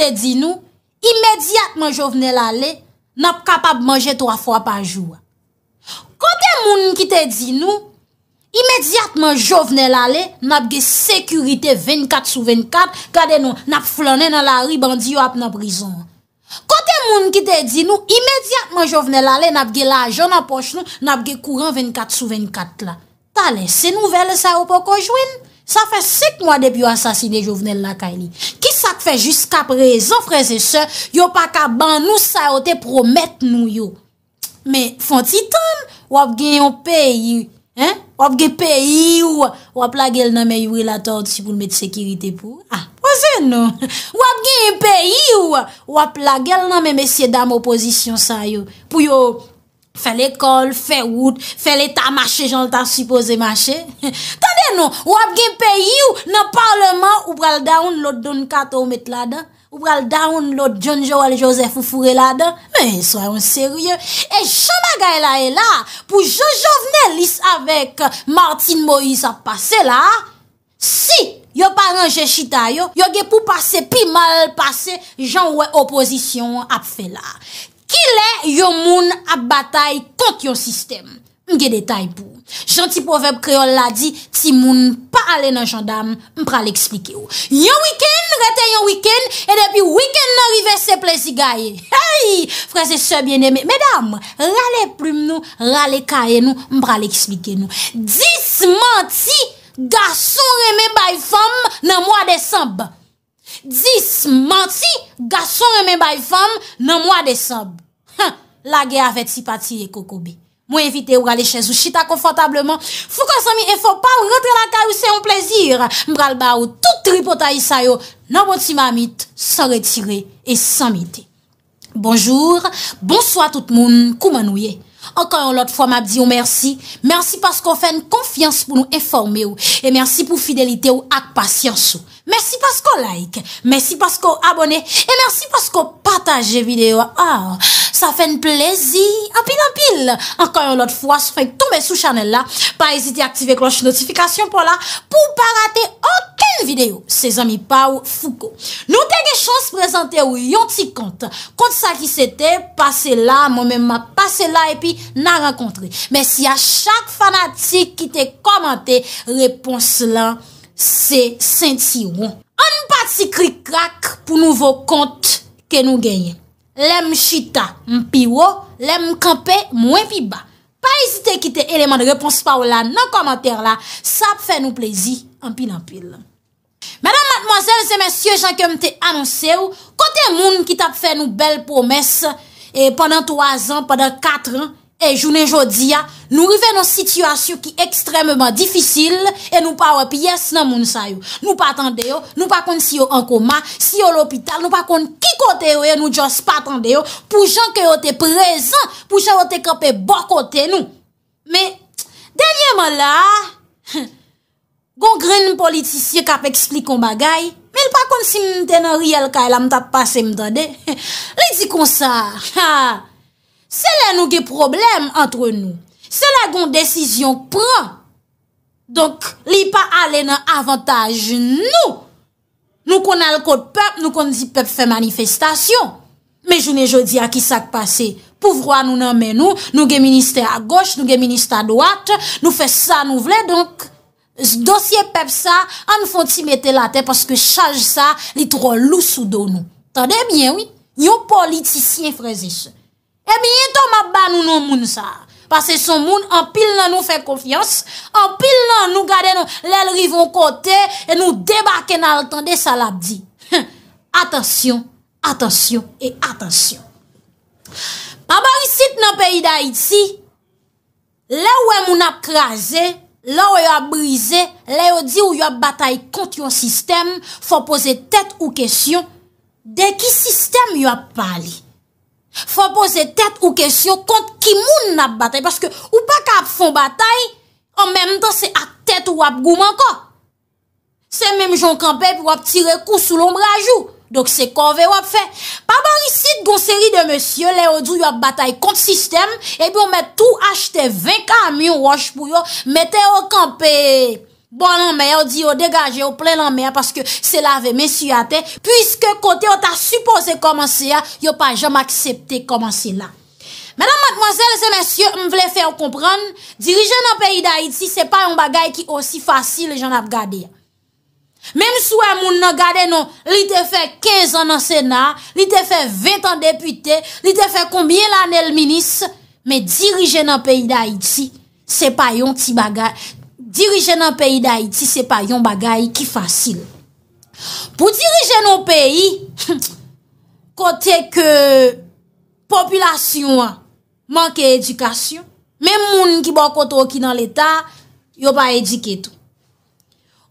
Kote moun ki te di nou, imediatman jovne lale, nap kapab manje 3 fwa pa jwa. Kote moun ki te di nou, imediatman jovne lale, nap ge sekurite 24 sou 24, gade nou nap flanen nan la riban diyo ap nan brison. Kote moun ki te di nou, imediatman jovne lale, nap ge la ajon ap poch nou, nap ge kouran 24 sou 24 la. Ta le, se nouvel sa ou poko jwen? Sa fe sek mwa dep yo asasine jovenel la ka li. Ki sak fe jiska prezon, freze se, yo pa ka ban nou sa yo te promet nou yo. Me, fon titan, wap ge yon peyi, wap ge peyi ou, wap la gel nan men yon relator si pou l'met sekirite pou. A, ah, wazen nou, wap ge yon peyi ou, wap la gel nan men mesye dam oposisyon sa yo, pou yo... Fè l'ekol, fè wout, fè l'Etat mâche jan l'tan suppose mâche Tande nou, wap gen peyi ou nan parleman Ou pral daoun l'ot don kato ou met la dan Ou pral daoun l'ot John Joal Joseph ou fure la dan Men, soyon serye E chan magay la e la Pou Jojo vnen lis avèk Martin Moïse ap pase la Si, yo paran jeshi tayo Yo gen pou pase pi mal pase Jan wè oposisyon ap fe la Ki lè yon moun ap batay kont yon sistem? Mge detay pou. Janti poveb kreol la di, ti moun pa ale nan jandam, mpra l'eksplike ou. Yon wikend, rete yon wikend, e depi wikend nan rive seple si gaye. Hey! Frense sebyen eme, medam, rale ploum nou, rale kaye nou, mpra l'eksplike nou. Dismanti, gason reme bayfam nan mwa desamban. Dis manti gason reme bay fom nan mwa desob La ge avet si pati e koko bi Mwen evite ou gale chèz ou chita konfotableman Fou kon sami e fò pa ou rotre la ka ou se yon plezir Mbral ba ou tout tripotay sa yo Nan bon ti mamit, san retire et san mite Bonjour, bonsoit tout moun koumanouye Ankan yon lot fwa map di yon oh, mersi. Mersi pas kon fè yon konfians pou nou informe ou. Oh. E mersi pou fidelite oh, ou ak pasyans ou. Mersi pas kon like. Mersi pas kon abone. E mersi pas kon pataje video. Ah, sa fè n plèzi apil-apil. Ankan yon lot fwa, sou fèk tou mè sou chanel la, pa eziti aktive kloche notifikasyon pou la, pou pa rate oken videyo, se zami pa ou fouko. Nou te ge chans prezante ou yon ti kont, kont sa ki sete, pase la, moun mèm ma pase la, epi nan renkontre. Mè si a chak fanatik ki te komante, repons la, se sentiron. An pati krik-krak pou nouvo kont ke nou genyen. Lèm chita mpiwo, lèm kampe mwen pi ba Pa ezite ki te eleman de repons pa ou la nan komater la Sa ap fè nou plezi an pi nan pil Madame, mademoiselles et messieurs, chanke mte anonse ou Kote moun ki tap fè nou bel promes Pendan 3 an, pendant 4 an E jounen jodi ya, nou rive nan situasyon ki ekstrememan difisil e nou pa wap yes nan moun sayo. Nou patande yo, nou pa kont si yo an koma, si yo l'opital, nou pa kont ki kote yo e nou joss patande yo pou jan ke yo te prezen, pou jan yo te kape bokote nou. Me, denye man la, gon gren m politisyon kape eksplikon bagay, me l pa kont si m tenan riyal ka e la m tap pase m tande. Le di kon sa, haa, Se lè nou ge problem entre nou, se lè goun desisyon pou an, donk li pa alè nan avantaj nou, nou kon al kote pep, nou kon di pep fè manifestasyon. Me jounè jodi a ki sak pase, pou vwa nou nan men nou, nou ge minister a goch, nou ge minister a doat, nou fè sa nou vle, donk dosye pep sa, an nou fò ti mette la te, paske chalj sa, li trò lousou do nou. Tande bien, oui, yon politisyen freze chè. E eh mi yon tom ap ban nou nou moun sa. Pase son moun, an pil nan nou fek kofyans. An pil nan nou gade lèl rivon kote, e nou debake nan altan de salabdi. Atensyon, atensyon, e atensyon. Pabar isit nan peyi da iti, lè wè moun ap kraze, lè wè wè wè brize, lè wè di wè wè batay konti yon sistem, fò pose tèt ou kesyon, de ki sistem wè wè pali. Fwa pose tet ou kesyon kont ki moun nap batay Paske ou pa ka ap fon batay An menm tan se ak tet ou ap gouman ko Se menm jon kampey pou ap tire kou sou lombra jou Dok se kon ve wap fe Pa ban risit gonseri de monsye Le ou di wap batay kont sistem E bi ou met tou achete 20 kamion wash pou yo Meteo kampey Bon nan mè, ou di yo degaje, ou ple nan mè, paske se lave mè syate, pwiske kote yo ta suppose komanse ya, yo pa jom aksepte komanse na. Mè nan matmazèl, se mè syo, m vle fè ou kompran, dirije nan peyi da Haiti, se pa yon bagay ki osi fasil jon ap gade ya. Mè m sou amoun nan gade nou, li te fè 15 an nan sena, li te fè 20 an depute, li te fè koumbyen lan el minis, me dirije nan peyi da Haiti, se pa yon ti bagay... Dirije nan peyi d'Haïti, se pa yon bagay ki fasil. Pou dirije nan peyi, kote ke populasyon manke edikasyon, men moun ki bon koto ki nan l'Etat, yon pa edike tout.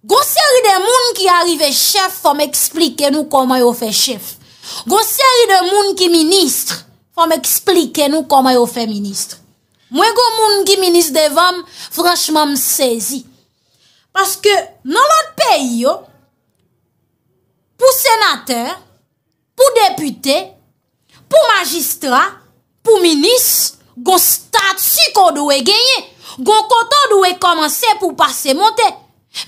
Gonseri de moun ki arrive chef, fòm eksplike nou koman yon fè chef. Gonseri de moun ki ministre, fòm eksplike nou koman yon fè ministre. Mwen kon moun ki minis devan, franchman m sezi. Paske nan lot peyi yo, pou senater, pou depute, pou magistra, pou minis, gon statu kon do e genye, gon koton do e komanse pou pase monte.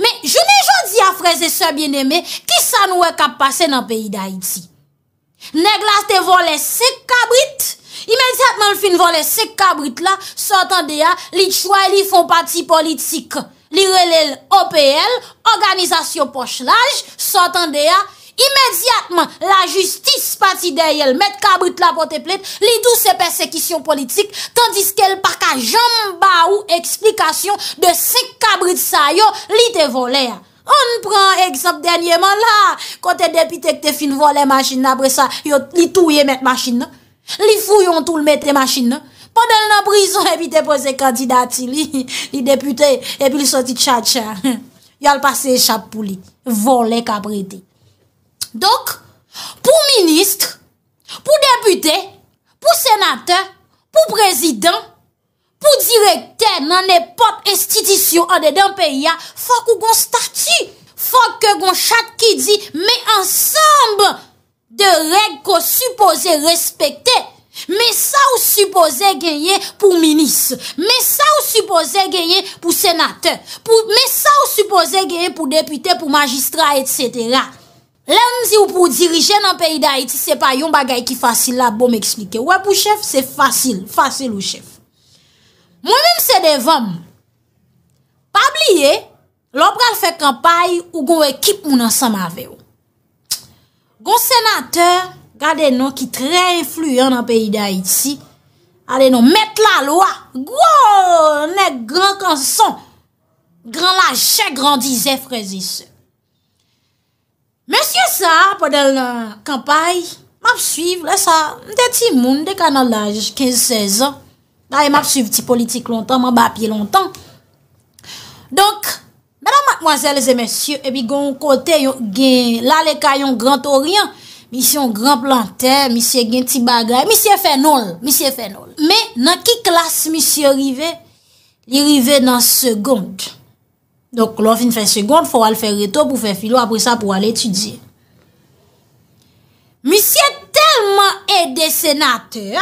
Men, jounen joun di a freze se bieneme, ki sa nou e kap pase nan peyi da iti. Neglas te volen se kabrit. Imediatman l fin vole se kabrit la, sotan de ya, li chwa li fon pati politik. Li relel OPL, Organizasyon Pochelaj, sotan de ya, imediatman la justis pati de yel. Met kabrit la pote plep, li tou se persekisyon politik, tandis ke l paka jom ba ou eksplikasyon de se kabrit sa yo li te vole ya. On pran ekzamp denyeman la, kote depitek te fin vole machin na, apre sa yo li tou ye met machin na. Li fou yon tou l mette machin nan. Pa del nan brison epi depose kandidati li. Li depute epi li soti tchat tchat. Yal pase e chap pou li. Vole kabredi. Dok, pou ministre, pou depute, pou senate, pou prezident, pou direkte nan nepot estitisyon an de den peya, fok ou gon statu, fok ou gon chakidi, me ansamb! de reg ko supose respekte, me sa ou supose genye pou minis, me sa ou supose genye pou senate, me sa ou supose genye pou depute, pou magistra, etc. Lenzi ou pou dirije nan peyi da Haiti, se pa yon bagay ki fasil la, bon m'explike. Ouè pou chef, se fasil, fasil ou chef. Mwen mwen se devan, pa bliye, lopral fe kampay ou goun ekip moun ansan ma veyo. Gon senate, gade nou ki tre influyen nan peyi da iti, ale nou met la lwa. Gwa, ne gran konson. Gran la chek, gran di zè frezise. Mèsyè sa, pè del kampay, mèp suiv, lè sa, nte ti moun de kanal la jish 15-16 an. Gade mèp suiv ti politik lontan, mèp apye lontan. Donk, Madame, mademoiselles et messieurs, et puis gon kote, yon gen, la leka yon grand orient, misye yon grand plantin, misye gen ti bagay, misye fè nol, misye fè nol. Mais, nan ki klas misye rive, li rive nan seconde. Donc, l'on fin fè seconde, fò al fè reto pou fè filo, apre sa pou al étudier. Misye telman edè sénateur,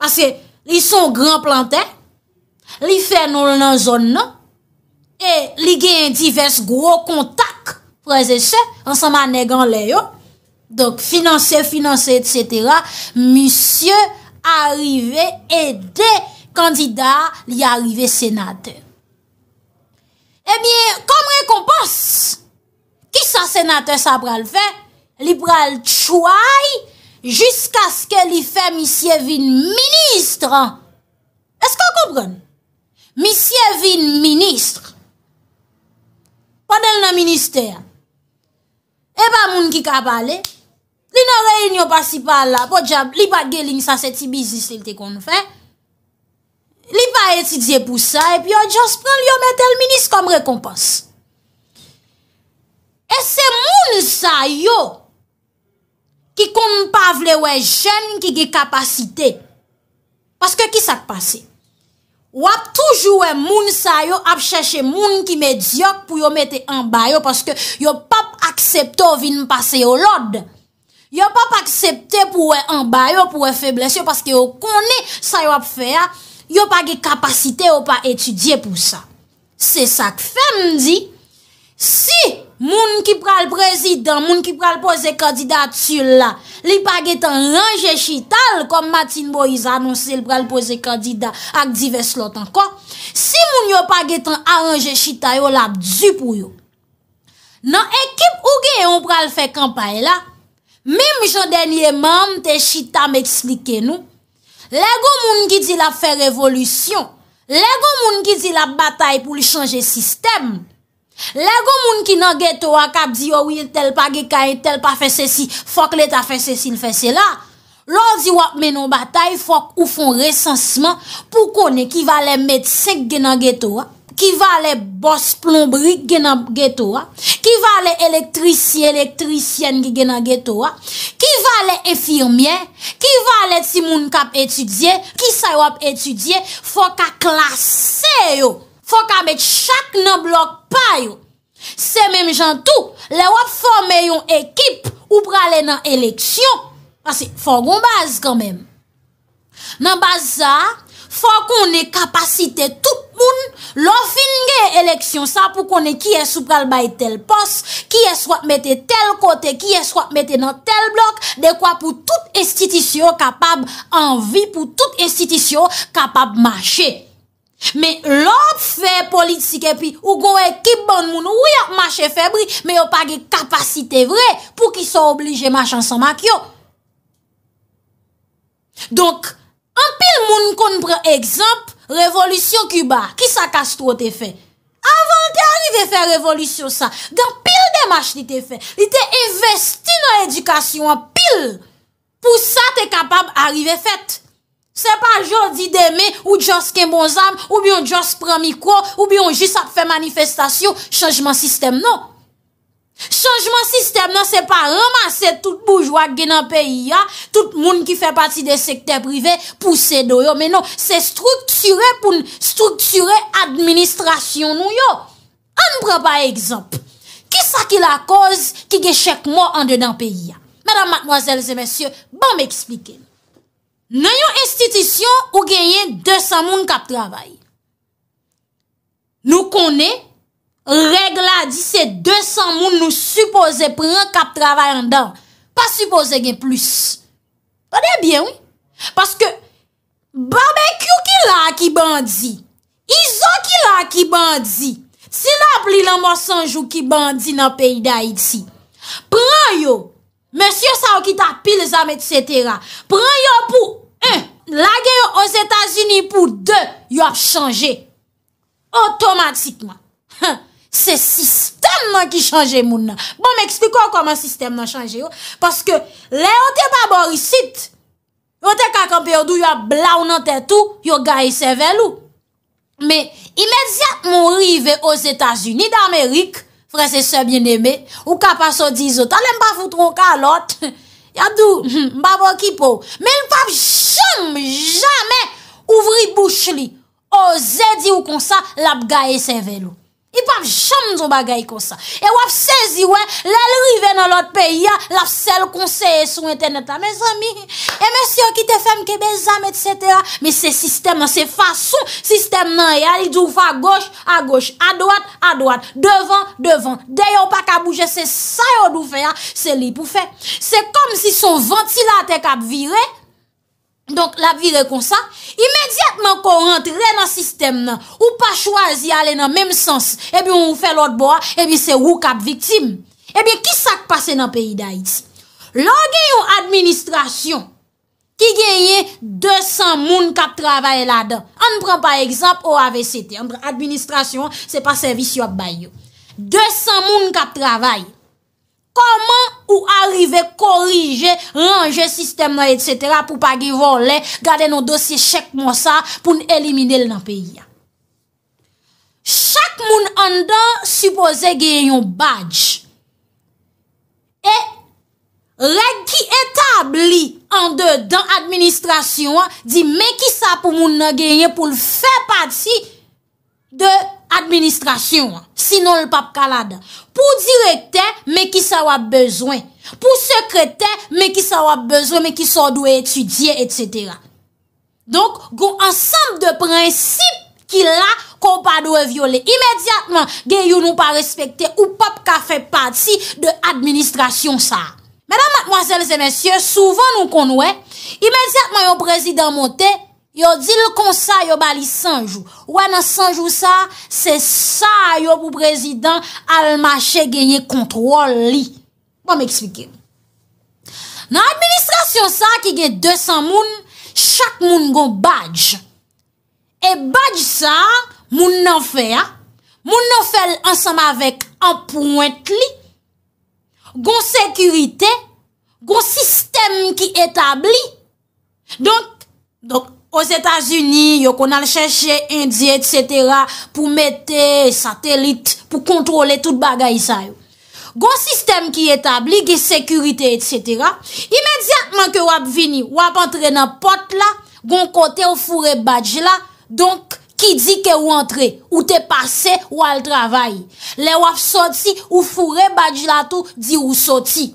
parce li son grand plantin, li fè nol nan zon nan, E li gen yon divers gro kontak preseche, e ansanman negan le yo. Donk, finanse, finanse, et cetera, misye arive e de kandida li arive senate. Ebyen, eh kom re kompons, ki sa senate sa pral fe, li pral chouay jiska skè li fe misye vin ministre. Esk an kompron? Misye vin ministre, Pan el nan minister, e pa moun ki ka pale, li nan reyn yo pasi pala, bojab, li pa gelin sa se ti bizis li te kon fè, li pa etidze pou sa, epi yo jons pran li yo metel minis kom rekompans. E se moun sa yo ki kon pa vle we jen ki ge kapasite, paske ki sa te pase? Wap toujou wè moun sa yo ap chèche moun ki mè diok pou yo mète an bayo paske yo pap aksepto vin mpase yo lod. Yo pap aksepte pou wè an bayo, pou wè feblesyo paske yo konè sa yo ap fè ya, yo pa ge kapasite yo pa etudye pou sa. Se sa k fè m di, Si moun ki pral prezident, moun ki pral poze kandida ati yon la, li pa getan anje chital, kom Matin Boïse anonsi li pral poze kandida ak divers lot anko, si moun yo pa getan anje chital yo la, djipou yo. Nan ekip ouge yon pral fe kampaye la, mim jandènyèman te chital mèkslike nou, lego moun ki di la fe revolusyon, lego moun ki di la batay pou li chanje sistem, Le goun moun ki nan getoa kap di yo wye tel pa gekaye, tel pa fese si, fok leta fese si, fese la. Lò di wap menon batay fok ou fon resansman pou kone ki va le medsek genan getoa, ki va le bos plombri genan getoa, ki va le elektrisyen, elektrisyen genan getoa, ki va le efirmye, ki va le timoun kap etudye, ki say wap etudye, fok a klas se yo. Fok abet chak nan blok pa yo, se menm jan tou, le wap fome yon ekip ou prale nan eleksyon. Fok yon baz kanmen. Nan baz za, fok yon e kapasite tout moun lo finge eleksyon sa pou konen ki e sou pral bay tel pos, ki e sou ap mette tel kote, ki e sou ap mette nan tel blok, dekwa pou tout estitisyon kapab anvi, pou tout estitisyon kapab mache. Me lop fè politik epi ou gou e kip bon moun ou yak mache febri me yo page kapasite vre pou ki so oblije mache ansan mak yo. Donk, an pil moun kon pren ekzamp, revolisyon kuba, ki sa kastou te fè? Avant te arrive fè revolisyon sa, gan pil de mache li te fè, li te investi nan edukasyon an pil, pou sa te kapab arrive fèt. Se pa jò di demè ou jòs ken bon zam, ou biyon jòs pran mikro, ou biyon jòs ap fè manifestasyon, chanjman sistem nou. Chanjman sistem nou se pa romanse tout boujouak gen an peyi ya, tout moun ki fè pati de sekte privè pou sè do yo. Men nou, se strukture pou strukture administrasyon nou yo. An pran pa ekzamp, ki sa ki la koz ki gen chèk mò an den an peyi ya? Mèdam, mòzèlzè, mèsyè, bon mè eksplikey. Nan yon institisyon ou genyen 200 moun kap travay. Nou konen, regla di se 200 moun nou suppose pren kap travay an dan. Pa suppose gen plus. O debyen ou. Paske, baben kyou ki la ki bandi. Izo ki la ki bandi. Si la pli la masanjou ki bandi nan peyi da iti. Pren yo. Monsye sa wakita pil zam et setera. Pran yo pou, un, lage yo os Etats-Unis pou, de, yo ap chanje. Otomatikman. Se sistem nan ki chanje moun nan. Bon, m'ekspliko koman sistem nan chanje yo. Paske, le yo te pa borisit, yo te kakampe yo dou yo bla ou nan te tou, yo gaise velou. Me, imediat moun rive os Etats-Unis d'Amerik, prese se byen eme, ou kap aso di zo, talen pa foutron ka lot, yadou, mbavo ki pou, men pap jom, jame, ouvri bouch li, o zedi ou konsa, lap gaye se velo. I pap chanm zon bagay kon sa. E wap sezi wè, lèl rive nan lot peyi ya, laf sel konseye sou internet a me zami. E mè si yo ki te fem kebe zami, etc. Mè se sistem an, se fason sistem nan ya, e li djou fa goch, a goch, a doat, a doat, devan, devan, deyo pa ka bouje, se sa yo djou fe ya, se li pou fe. Se kom si son ventilate kap vire, Donk la virè kon sa, imediatman kon rentre nan sistem nan, ou pa chwazi ale nan menm sens, ebyon ou fe lot bo a, eby se wou kap viktim. Ebyen, ki sak pase nan peyi da iti? Lò gen yon administrasyon, ki gen ye 200 moun kap travay la dan. An pran pa egzamp o AVCT, an pran administrasyon, se pa servis yo ap bay yo. 200 moun kap travay. Koman ou arrive korije, ranger sistem nou et setera pou pa ge volen, gade nou dosye chek moun sa pou nou elimine l nan peyi ya. Chak moun an dan suppose geyen yon badj e reg ki etabli an dan dan administrasyon di men ki sa pou moun nan geyen pou l fè pati de administrasyon. Sinon l pap kalada. Pou direkte, me ki sa wap bezwen. Pou sekrete, me ki sa wap bezwen, me ki sa dwe etudye, etc. Donk, goun ansam de prinsip ki la, kon pa dwe viole. Imediatman, gen yon nou pa respekte ou pop ka fe pati de administrasyon sa. Mèdam, matmoazèles et mèsyè, souvan nou kon wè, imediatman yon prezident monte, Yo di l kon sa yo bali sanjou. Ouwa nan sanjou sa, se sa yo bou prezident al mache genye kontrol li. Bo m eksplike. Nan administrasyon sa, ki genye 200 moun, chak moun gon badj. E badj sa, moun nan fe ya. Moun nan fe ansam avek anpouwant li. Gon sekurite, gon sistem ki etabli. Donk, donk, Os Etats-Unis, yo kon al chèche Indie, etc. pou mette satelit, pou kontrole tout bagay sa yo. Gon sistem ki etabli, ki sekurite, etc. Imediatman ke wap vini, wap antre nan pot la, gon kote ou fure badj la, donk ki di ke ou antre, ou te pase ou al travay. Le wap soti ou fure badj la tou di ou soti.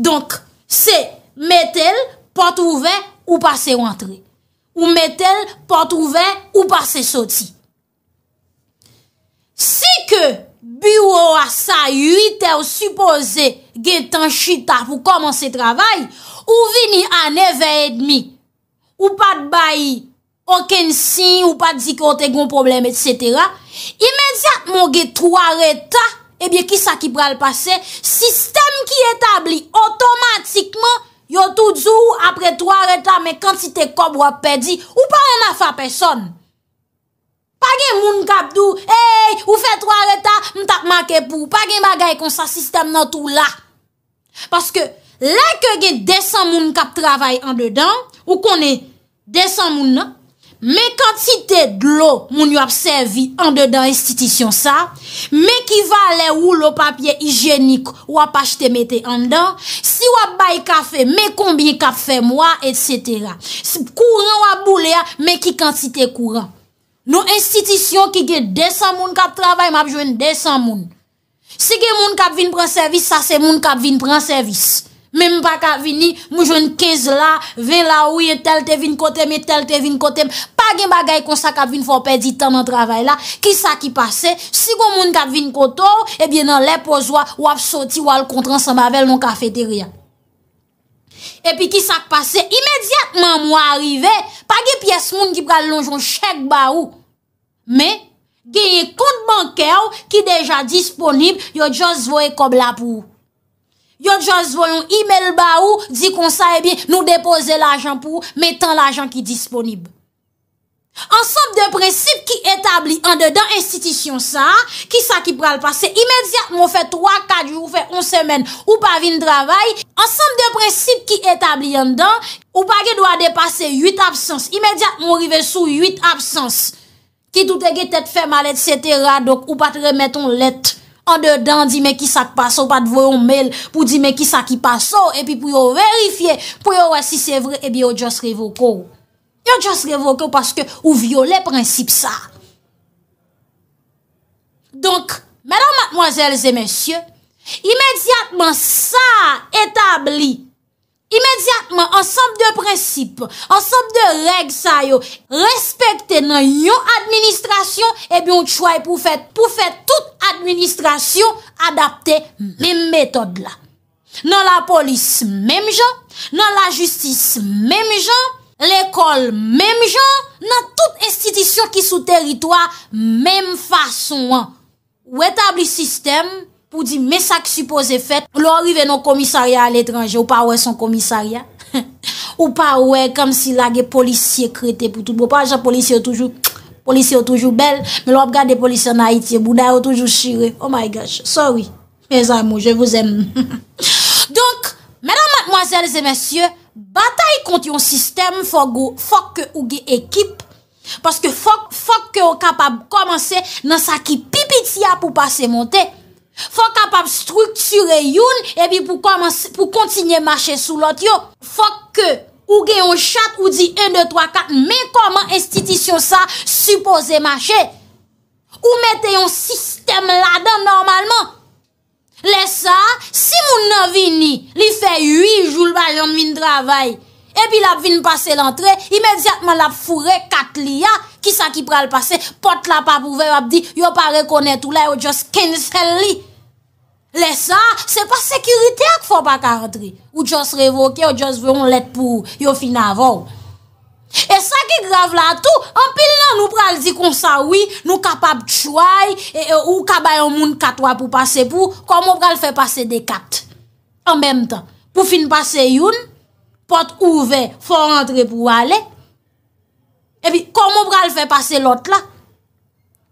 Donk se metel pot ouve ou pase ou antre. ou metel pa trouve ou pa se soti. Si ke bureau a sa yu ite ou suppose ge tan chita pou komanse travay, ou vini a neve edmi, ou pa dbayi okensin, ou pa dikote goun probleme, etc., imediatman ge trwa reta, e eh bie ki sa ki pral pase, sistem ki etabli otomatikman yo tou djou apre 3 reta me kantite kob wap pedi, ou pa an a fa peson. Page moun kap dou, hey, ou fe 3 reta, mta make pou. Page bagay kon sa sistem nan tou la. Paske la ke gen desan moun kap travay an dedan, ou konen desan moun nan, Me kantite d'lo moun yo ap servi an de dan institisyon sa, me ki va ale ou lo papye hijenik wap achete mete an dan, si wap bay kafe, me kombi kafe mwa, etc. Si kouran wap boule ya, me ki kantite kouran. Nou institisyon ki ge 200 moun kap travay, mabjwen 200 moun. Si ge moun kap vin pran servis, sa se moun kap vin pran servis. Mem pa ka vini, mou joun kez la, ven la ouye, tel te vin kote me, tel te vin kote me. Pa gen bagay kon sa ka vin fò pe di tan nan travay la. Ki sa ki pase? Si kon moun ka vin koto, ebyen nan le pozwa wap soti wal kontran san bavel nan kafeteria. Epy ki sa ki pase? Imediatman mou arive, pa gen piyes moun ki pral lonjon chek ba ou. Me, gen yon kont bankè ou ki deja disponib, yon jons voye kob la pou ou. Yon jaz voyon, imel ba ou, di kon sa, ebyen, eh nou depose l'ajan pou, metan l'ajan ki disponib. En somme de prinsip ki etabli an de dan, institisyon sa, ki sa ki pral pase, imediat mou fe 3-4 jou, fe 11 semen, ou pa vin dravay, en somme de prinsip ki etabli an dan, ou pa ge doa depase 8 absens, imediat mou rive sou 8 absens, ki tout e ge tet fe malet, etc. ou pa te remet ton lette. an dedan, di men ki sa ki paso, pa d'voyon mel, pou di men ki sa ki paso, epi pou yo verifiye, pou yo wè si se vre, epi yo just revoko. Yo just revoko, paske ou viole prinsip sa. Donk, madon matmoazèl zè men sye, imediatman sa etabli Imediatman, ansap de prensip, ansap de reg sa yo, respekte nan yon administrasyon, ebyon eh chwae pou fè tout administrasyon adapte men metode la. Nan la polis menm jan, nan la justis menm jan, l'ekol menm jan, nan tout estitisyon ki sou teritoa menm fason an. Ou etabli sistem... pou di mesak suppose fèt, lò orive nou komisarya al etranje, ou pa wè son komisarya, ou pa wè kam si lage polisye krete pou tout, bo pa wè jan polisye ou toujou, polisye ou toujou bel, me lò ap gade polisye na itye, boudaye ou toujou shire, oh my gosh, sorry, mes amou, je vous aime. Donk, mèdan matmoazèles et mèsyè, bata y kont yon sistem, fòk ou ge ekip, paske fòk ou kapab komanse, nan sa ki pipiti ya pou pase monte, Fok kapap strukture youn, epi pou kontinye mache sou lot yo. Fok ke ou gen yon chat ou di 1, 2, 3, 4, men koman estitisyon sa suppose mache? Ou mette yon sistem la dan normalman? Le sa, si moun nan vini, li fe 8 joul bajan min travay, epi la vin pase l'entre, imediatman la fure kat li ya, ki sa ki pral pase, pot la pa pou ver ap di, yo pa rekonet ou la yo just cancel li. Le sa, se pa sekirite ak fo pa ka rentre. Ou dios revoke, ou dios ve yon let pou yo fin avon. E sa ki grav la tou, an pil nan ou pral di kon sa oui, nou kapap tchouay, e, e, ou kaba yon moun katwa pou pase pou, kom ou pral fe pase de kat. An menm tan, pou fin pase yon, pot ouve, fo rentre pou wale, e pi kom ou pral fe pase lot la.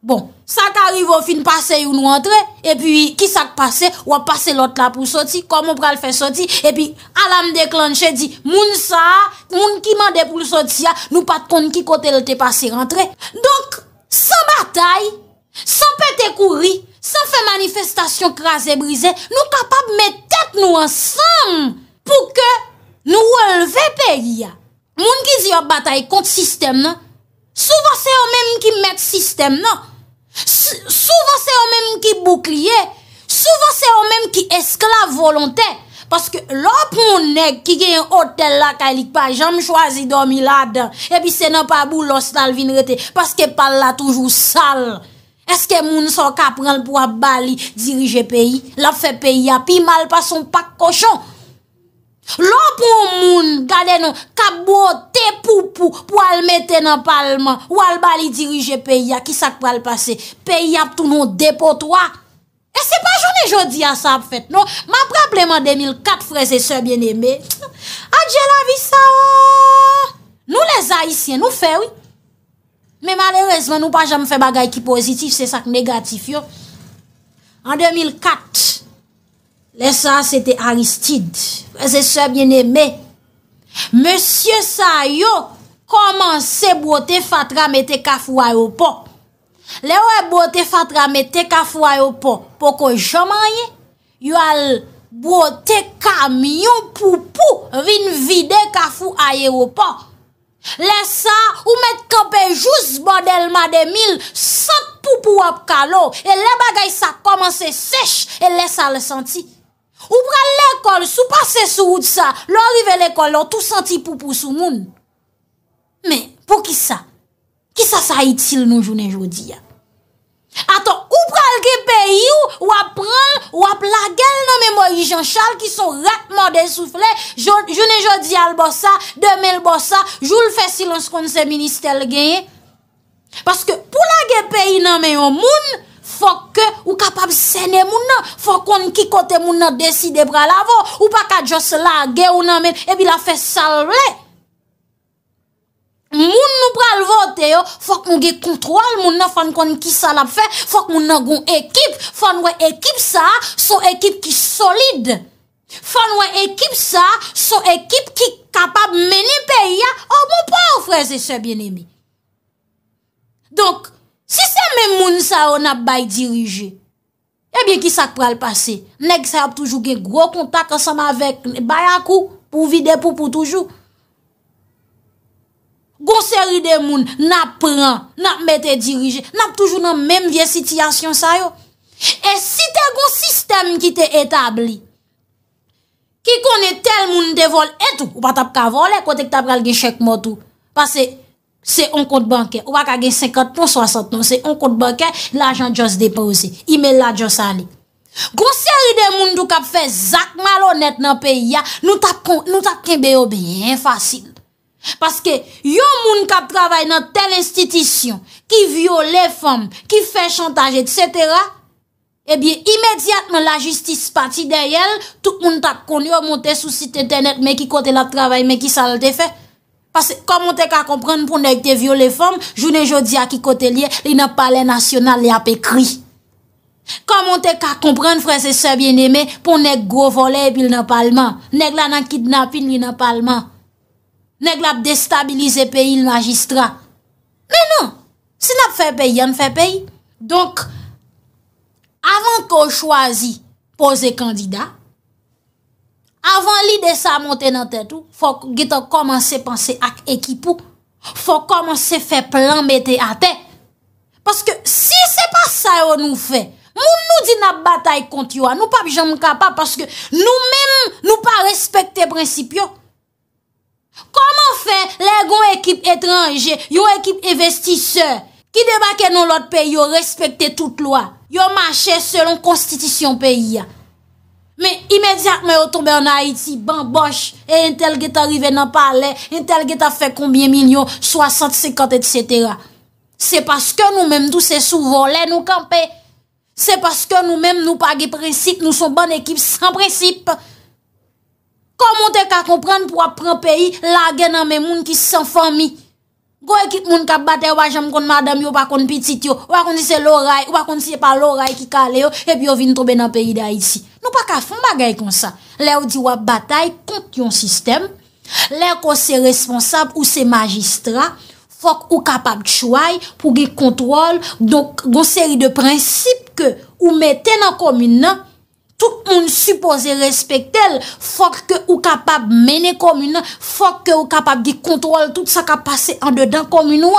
Bon, sak arive ou fin pasey ou nou entre, e pi ki sak pase, wap pase lot la pou soti, kon moun pral fe soti, e pi alam deklanche di, moun sa, moun ki mande pou soti ya, nou pat kon ki kote lte pase rentre. Donk, sa batay, sa pete kouri, sa fe manifestasyon kras e brize, nou kapap metet nou ansan pou ke nou wole vepe ya. Moun ki zi wap batay kont sistem nan, souvan se yo menm ki met sistem nan, Souvan se o menm ki boukliye Souvan se o menm ki esklav volontè Paske lop moun neg ki gen yon hotel la kalik pa Jan m chwazi domi la den E pi senan pa bou los tal vin rete Paske pal la toujou sal Eske moun son ka pran pou a Bali dirije peyi La fe peyi api mal pa son pak koshon Lò pou moun gade nou Kabbo te poupou Pou al mette nan palman Ou al bali dirije peya Kisak pou al pase Peya ptou nou depo towa E se pa joun e jodi a sa ap fet nou Ma prapleman 2004 freze se bieneme Adjela visan Nou les haisyen nou fewi Me malerezman nou pa jam fe bagay ki pozitif Se sak negatif yo An 2004 2004 Lesa, sete Aristide, prese sebyen eme, Monsye sa yo, Komanse bote fatra mette kafu ayopo. Lewe bote fatra mette kafu ayopo, Poko joman ye, Yo al bote kamyon pupu, Rin vide kafu ayopo. Lesa, ou mette kapen jous, Bodelma de mil, Sat pupu ap kalou, E le bagay sa komanse sech, E lesa le senti, Ou pral l'ekol, sou pase sou oud sa, lorrive l'ekol, lor tou santi poupou sou moun. Men, pou ki sa? Ki sa sa itil nou jounen joudi ya? Ato, ou pral ge peyi ou, wap pral, wap lage l nanme moye Jean Charles ki sou ratman desoufle, jounen joudi albosa, demen lbosa, joul fesil ans kon se ministel genye. Paske pou lage peyi nanme yo moun, Fok ke ou kapab sene moun nan. Fok kon ki kote moun nan deside bra la vo. Ou pa ka jose la ge ou nan men. Ebi la fe sal vle. Moun nou pral vote yo. Fok moun ge kontrol moun nan. Fon kon ki sal ap fe. Fok moun nan goun ekip. Fon wè ekip sa. So ekip ki solide. Fon wè ekip sa. So ekip ki kapab meni pe ya. Ou oh, moun pa ou freze se bienemi. Donk. Si se men moun sa yo nap bay dirije, ebyen ki sak pral pase, nek sa ap toujou gen gro kontak asama vek bayan kou pou vide pou pou toujou. Gon seri de moun nap pran, nap mette dirije, nap toujou nan menm vie sitiyasyon sa yo. E si te gon sistem ki te etabli, ki kone tel moun devol etou, ou pa tap kavole kote ki tap pral gen chek motou, pase, Se on kote banke, wakage 50 ton, 60 ton, se on kote banke, l'ajant jose depose. Ime la jose ali. Gon seri de moun do kap fe zak malonet nan peyi ya, nou tap kenbe yo bien fasil. Paske, yo moun kap travay nan tel institisyon ki viole fom, ki fe chantaje, etc. Ebyen, eh imediatman la justis pati deyel, tout moun tap kon yo monte sou site internet meki kote la travay meki salte fe. Pase komon te ka kompren pou nek te viole fom, jounen jodi a ki kote liye, li na pale nasyonal li ap ekri. Komon te ka kompren frese sebyen eme pou nek govole epi li na pale man. Neg la nan kidnapin li na pale man. Neg la ap destabilize peyi l magistra. Men non, nou, se la ap fe peyi, an fe peyi. Donk, avan ko chwazi pose kandida, avan li de sa montè nan tè tou, fò gètò komanse panse ak ekipou, fò komanse fè plan betè a tè. Paske si se pa sa yo nou fè, moun nou di na batay konti yo an, nou papi jan mou kapap, paske nou mèm nou pa respèkte prinsip yo. Koman fè lè gon ekip etranje, yo ekip investisseur, ki debake nou lot pe yo respèkte tout lo a, yo manche selon konstitisyon pe yi a. Men, imediat men yo toube an Haiti, ban bosh, e intel ge ta rive nan pale, intel ge ta fe koumbyen milyon, 60, 50, etc. Se paske nou men, dou se sou volen nou kampe, se paske nou men, nou pa ge presip, nou son ban ekip san presip. Kou moun te ka komprende pou apren peyi, lage nan men moun ki san fami. Gou ekip moun ka bate, wajam kon madam yo pa kon pitit yo, wakon di se loray, wakon di se pa loray ki kale yo, epi yo vin toube nan peyi da Haiti. Ou pa ka fon bagay kon sa Le ou di wap batay kont yon sistem Le ou kon se responsable ou se magistra Fok ou kapab chouay Pou ge kontrol Gon seri de prinsip Ou meten an komine Tout moun supose respektel Fok ou kapab menen komine Fok ou kapab ge kontrol Tout sa kapase an dedan komine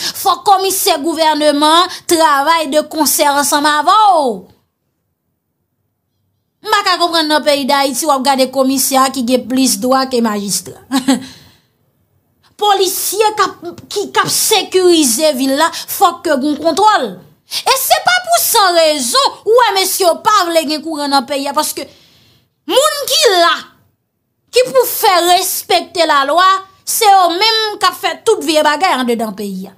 Fok komise gouvernement Travay de konser ansanm avan ou Ma ka kompren nan peyi da iti wap gade komisyan ki ge plis doa ke magistran. Polisye ki kap sekurize villa fok ke goun kontrol. E se pa pou san rezon, oue mèsyo, parle gen kouren nan peyi ya. Paske moun ki la ki pou fè respektè la loa, se yo mèm kap fè tout vie bagay an de dan peyi ya.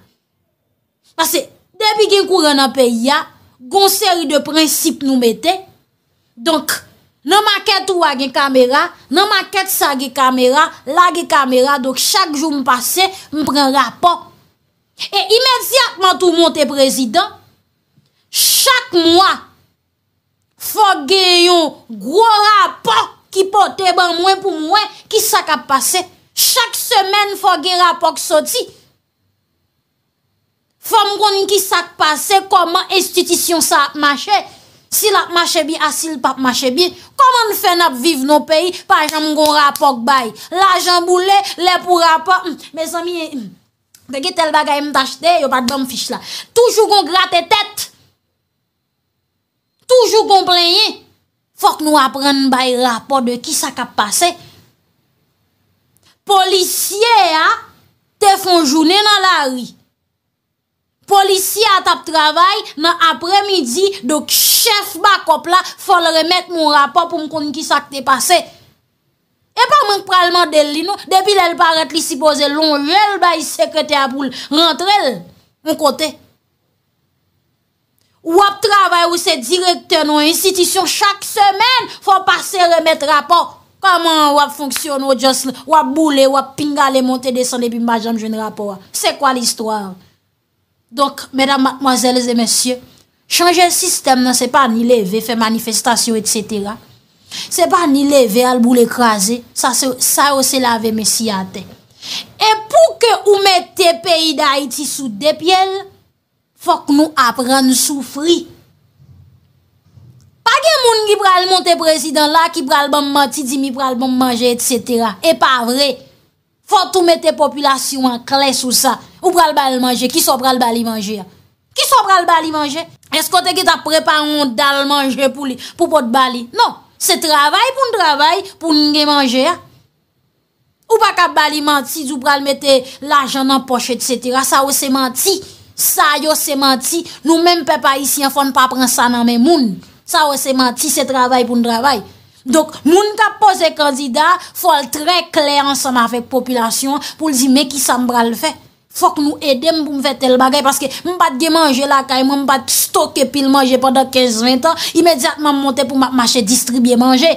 Paske debi gen kouren nan peyi ya, goun seri de prinsip nou metè. Donk, nan ma ket ou agen kamera, nan ma ket sa agen kamera, la agen kamera, donk chak joun m'pase, m'preng rapor. E imediatman tou moun te prezident, chak mwa fok gen yon gro rapor ki pote ban mwen pou mwen ki sak ap pase. Chak semen fok gen rapor ki soti. Fok mwen koni ki sak pase, koman institisyon sa ap mache, Si lak mache bi, asil pap mache bi, koman nou fè nap viv nou peyi, pa janm goun rapok bayi. La janm bou le, le pou rapok. Bezami, hmm, hmm, dekite l bagay mtachte, yo pat bom fich la. Toujou goun gratte tèt. Toujou goun plenye. Fok nou apren bayi rapok de ki sa kap pase. Polisye a, te fon jounen nan la ri. Polisi a tap travay nan apremidi dok chef bakop la fol remet moun rapor pou mkoun ki sakte pase. E pa mwen pralman del li nou, debil el paret li sipoze loun, vel bay sekrete a boule, rentrel, mkote. Wap travay ou se direkte nou institisyon, chak semen fol pase remet rapor. Kaman wap fonksyon wap boule, wap pingale, monte, desane, bimba jam jen rapor. Se kwa l'histoire? Donk, mèdam matmozèles e mèsyè, chanjèl sistem nan se pa ni leve, fè manifestasyon, etc. Se pa ni leve, albou l'ekraze, sa yo se lave mèsyate. E pou ke ou mè te peyi da iti sou depyèl, fòk nou apren nou sou fri. Pagè moun ki pral moun te presidant la, ki pral bom mati, di mi pral bom manje, etc. E pa vre, fòk tou mè te populasyon an kle sou sa. Ou pral bali manje? Ki sou pral bali manje ya? Ki sou pral bali manje? Esko te ge ta prepa ou dal manje pou pot bali? Non. Se travay pou n travay pou n gen manje ya. Ou pa kap bali manti d'ou pral mette lajan nan poche et cetera. Sa ou se manti. Sa yo se manti. Nou men pe pa isi an fa n pa pran sa nan men moun. Sa ou se manti. Se travay pou n travay. Dok moun kap pose kandida fol tre kle ansan an fek populasyon pou li di me ki sa m bral fek. Fok nou edem pou mwen fè tel bagay, paske mwen bat gen manje la kay, mwen bat stoke pil manje pandan 15-20 an, imediatman monte pou mwen machè distribye manje.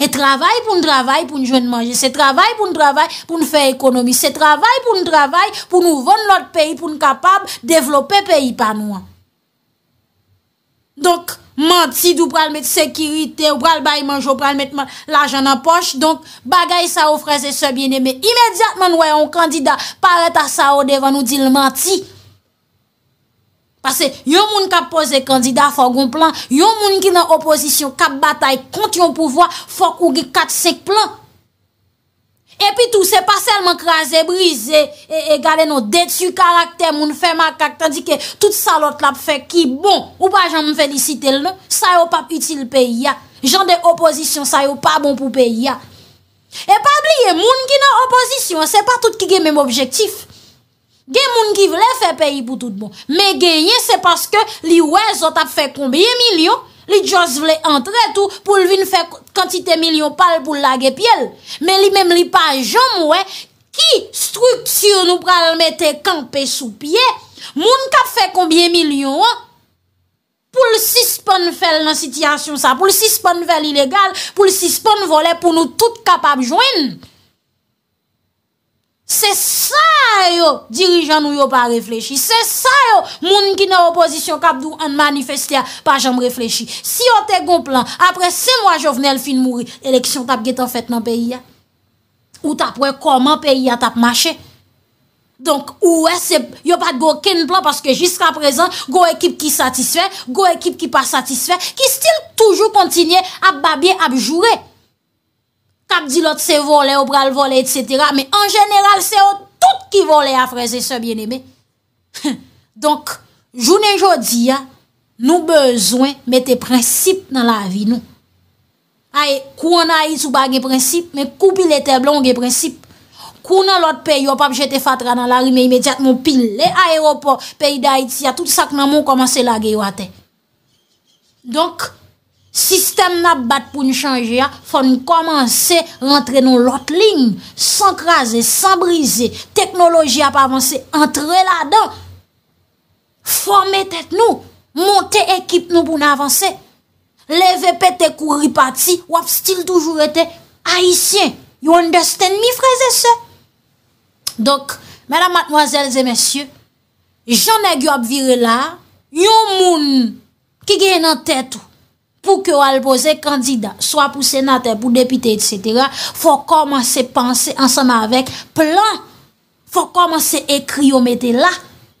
E travay pou mwen travay pou mwen jwen manje, se travay pou mwen travay pou mwen fè ekonomi, se travay pou mwen travay pou mwen von lòt peyi, pou mwen kapab devlopè peyi pa nou an. Donk, manti dou pral met sekirite, ou pral bay manjou, pral met l'ajan nan poch. Donk, bagay sa ou freze se biene, me imediatman wè yon kandida pareta sa ou devan ou dil manti. Pase, yon moun kap pose kandida fok yon plan, yon moun ki nan oposisyon kap batay kont yon pouvoi fok ou ge kat sek plan. E pi tou, se pa selman krasè, brise, e, e gale nou detu karakter moun fè makak, tandi ke tout salot la fè ki bon, ou pa jan mwen felisite lè, non? sa yo pa util pe ya. Jan de opozisyon sa yo pa bon pou pe ya. E pa bliye, moun ki nan opozisyon, se pa tout ki gen menm objektif. Gen moun ki vle fè peyi pou tout bon, me genye se paske li wè zot ap fè konbeye milyon, Li jos vle entre tou pou lvin fè kantite milyon pal pou lage pye l. Men li mem li pa jom wè ki struksyon nou pral mette kampe sou pye. Moun ka fè kombye milyon wè pou lsis pon fèl nan sityasyon sa. Pou lsis pon fèl ilegal, pou lsis pon vole pou nou tout kapab jwen. Se sa yo dirijan nou yo pa reflechi. Se sa yo moun ki nan opozisyon kapdou an manifeste a pa janm reflechi. Si yo te gon plan, apre se mwa jo vene el fin mouri, eleksyon tap getan fet nan peyi ya. Ou tap wè koman peyi ya tap mache. Donk ou wè se yo pat go ken plan paske jiska prezan go ekip ki satisfe, go ekip ki pa satisfe, ki stil toujou kontinye ap babye ap jure. Kap di lot se vole, ou pral vole, etc. Men en general, se ou tout ki vole a freze se biene me. Donk, jounen jodi ya, nou bezwen mette prinsip nan la vi nou. Ae, kou anayi sou bagen prinsip, men kou bilete blon gen prinsip. Kou nan lot pe yo, pap jete fatra nan la ri, men imediat moun pil le aero po, pe yi da iti ya, tout sak nan moun komanse la ge yo ate. Donk, Sistem na bat pou nou chanje a, fò nou komanse rentre nou lot ling, san krasè, san brise, teknoloji a pa avanse, entre la dan, fò mè tèt nou, monte ekip nou pou nou avanse, leve pète kou ripati, wap stil toujou etè, haisyen, yon de stèn mi freze se. Dok, mèdam matmwazèl zè mèsyè, jenè gyo ap vire la, yon moun, ki gen nan tèt ou, pou ke ou al pose kandida, swa pou senatè, pou depite, etc., fò koman se panse ansama avèk plan. Fò koman se ekri ou mette la.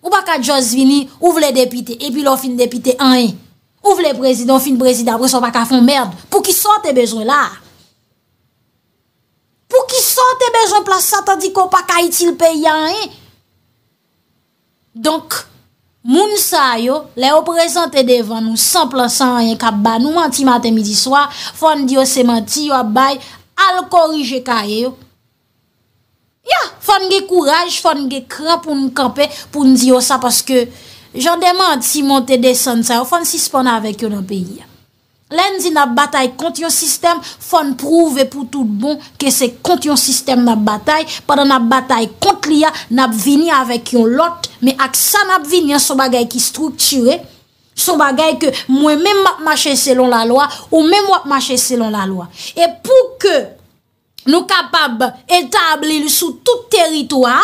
Ou baka Djosvini, ou vle depite, epi lou fin depite anè. Ou vle prezidon, fin prezidabre, sou baka fon mèrd. Pou ki son te bejon la. Pou ki son te bejon pla satan di ko baka itil pey anè. Donk, Moun sa yo, le yo prezante devan nou, sanpla san, yon kap ban, nou manti maten midi swa, fon diyo se manti, yo abay, al korije ka yo. Ya, fon ge kouraj, fon ge kran pou nou kampe, pou nou diyo sa, paske, jan de manti monten desan sa yo, fon si spon avek yo nan peyi ya. Lenzi nap batay kont yon sistem, fon prouve pou tout bon ke se kont yon sistem nap batay, padan nap batay kont liya, nap vini avèk yon lot, me ak sa nap vini an so bagay ki strukture, so bagay ke mwen mèm wap mache selon la loa, ou mèm wap mache selon la loa. E pou ke nou kapab etabli sou tout teritwa,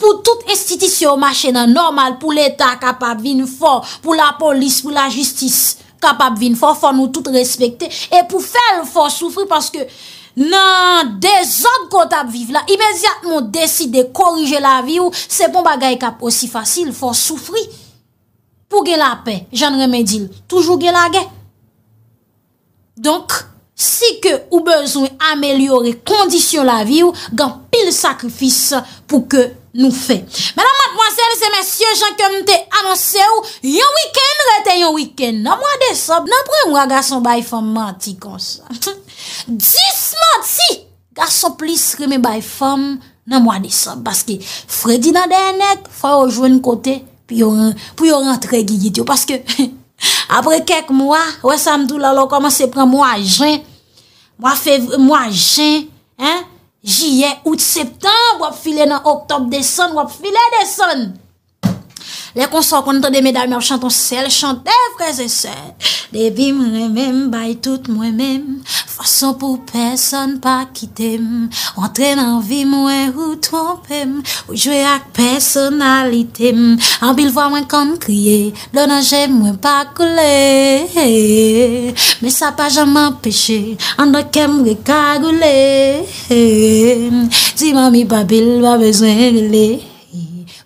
pou tout estitisyon mache nan normal pou l'Etat kapab vini for, pou la polis, pou la justis, pap ap vin, fò fò nou tout respekte, e pou fèl fò soufri, paske nan de zonk kont ap viv la, imediat moun deside korije la vi ou, se pon bagay kap osi fasil, fò soufri, pou gè la pe, jan remèdil, toujou gè la gè. Donk, si ke ou bezwen amelyore kondisyon la vi ou, gè pil sakrifis pou ke Nou fè. Mè nan matmwazèl, se mèsyè, jankèm te anonsè ou, yon wikèn rete, yon wikèn, nan mwa desob, nan pre mwa gason bay fèm manti kon sa. Dis manti, gason plis reme bay fèm, nan mwa desob, paske fredi nan denek, fwa yo jwen kote, pi yo rentre gigit yo, paske apre kek mwa, wè samdou lalò, koman se pren mwa jen, mwa fev, mwa jen, mwa fev, mwa jen, Jiyen, oud, septan, wap file nan oktob deson, wap file deson. Lè kon so kon ente de meday mèm, chan ton sel, chan de vreze sel. De bi mèm mèm, bay tout mèm mèm, fason pou person pa kite mèm. Ou entre nan vi mèm ou trompe mèm, ou jwe ak personalite mèm. An bil vwa mèm kon kriye, do nan jè mèm mèm pa koule. Mè sa pa jan mèm peche, an do ke mèm mèm ka koule. Zim an mi ba bil, ba bezwen goulè.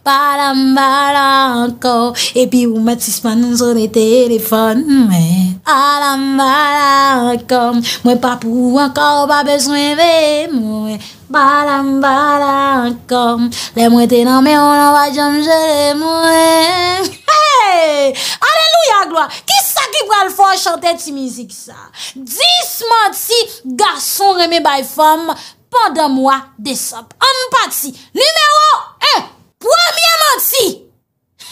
Bala mbala anko, epi ou met si span son e telefon mwe. Bala mbala anko, mwen pa pou anko, ou pa beswen mwe mwe. Bala mbala anko, le mwen tenan mwen wajan jen mwe mwe. Aleluya gloa, ki sa ki pral fwa chante ti mizik sa? Diz mwant si gason reme bay fwam, pandan mwa de sop. An pati, lumeo e! Pouè miè man si?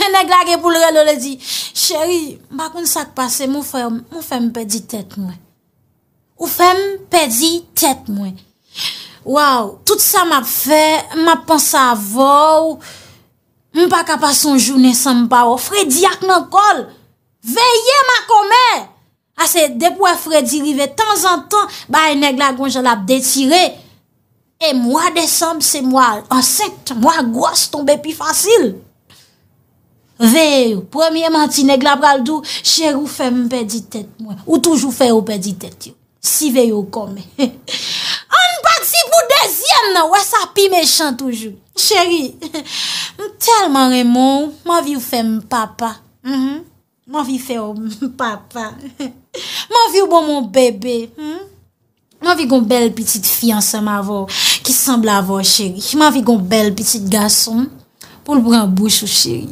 E neg lage pou l relo le di, chéri, bakoun sak pase, mou fèm pedi tèt mwen. Mou fèm pedi tèt mwen. Waw, tout sa map fè, map pansa avò, mou pakapa son jounen san mpa wò, fredi ak nan kol, veye makome. Ase, dep wè fredi rive tan zan tan, ba e neg lage kon jel ap detirey. E mwa desem se mwal, an set, mwa gwas tombe pi fasil. Ve yo, premye mantine glabral do, chèrou fe mpe di tèt mwen, ou toujou fe yo pe di tèt yo. Si ve yo kome. An paksi pou dezyen non? nan, wè sa pi mechan toujou. Chèri, mtelman remon, mwa vi ou fe mpapa. Mwa mm-hmm. vi fe mpapa. Mwa vi ou bon mwen bebe, mwen. Mm-hmm. Man vi gon bel pitit fiyan sa ma vor ki semb la vor cheri. Man vi gon bel pitit gason pou l bran bouchou cheri.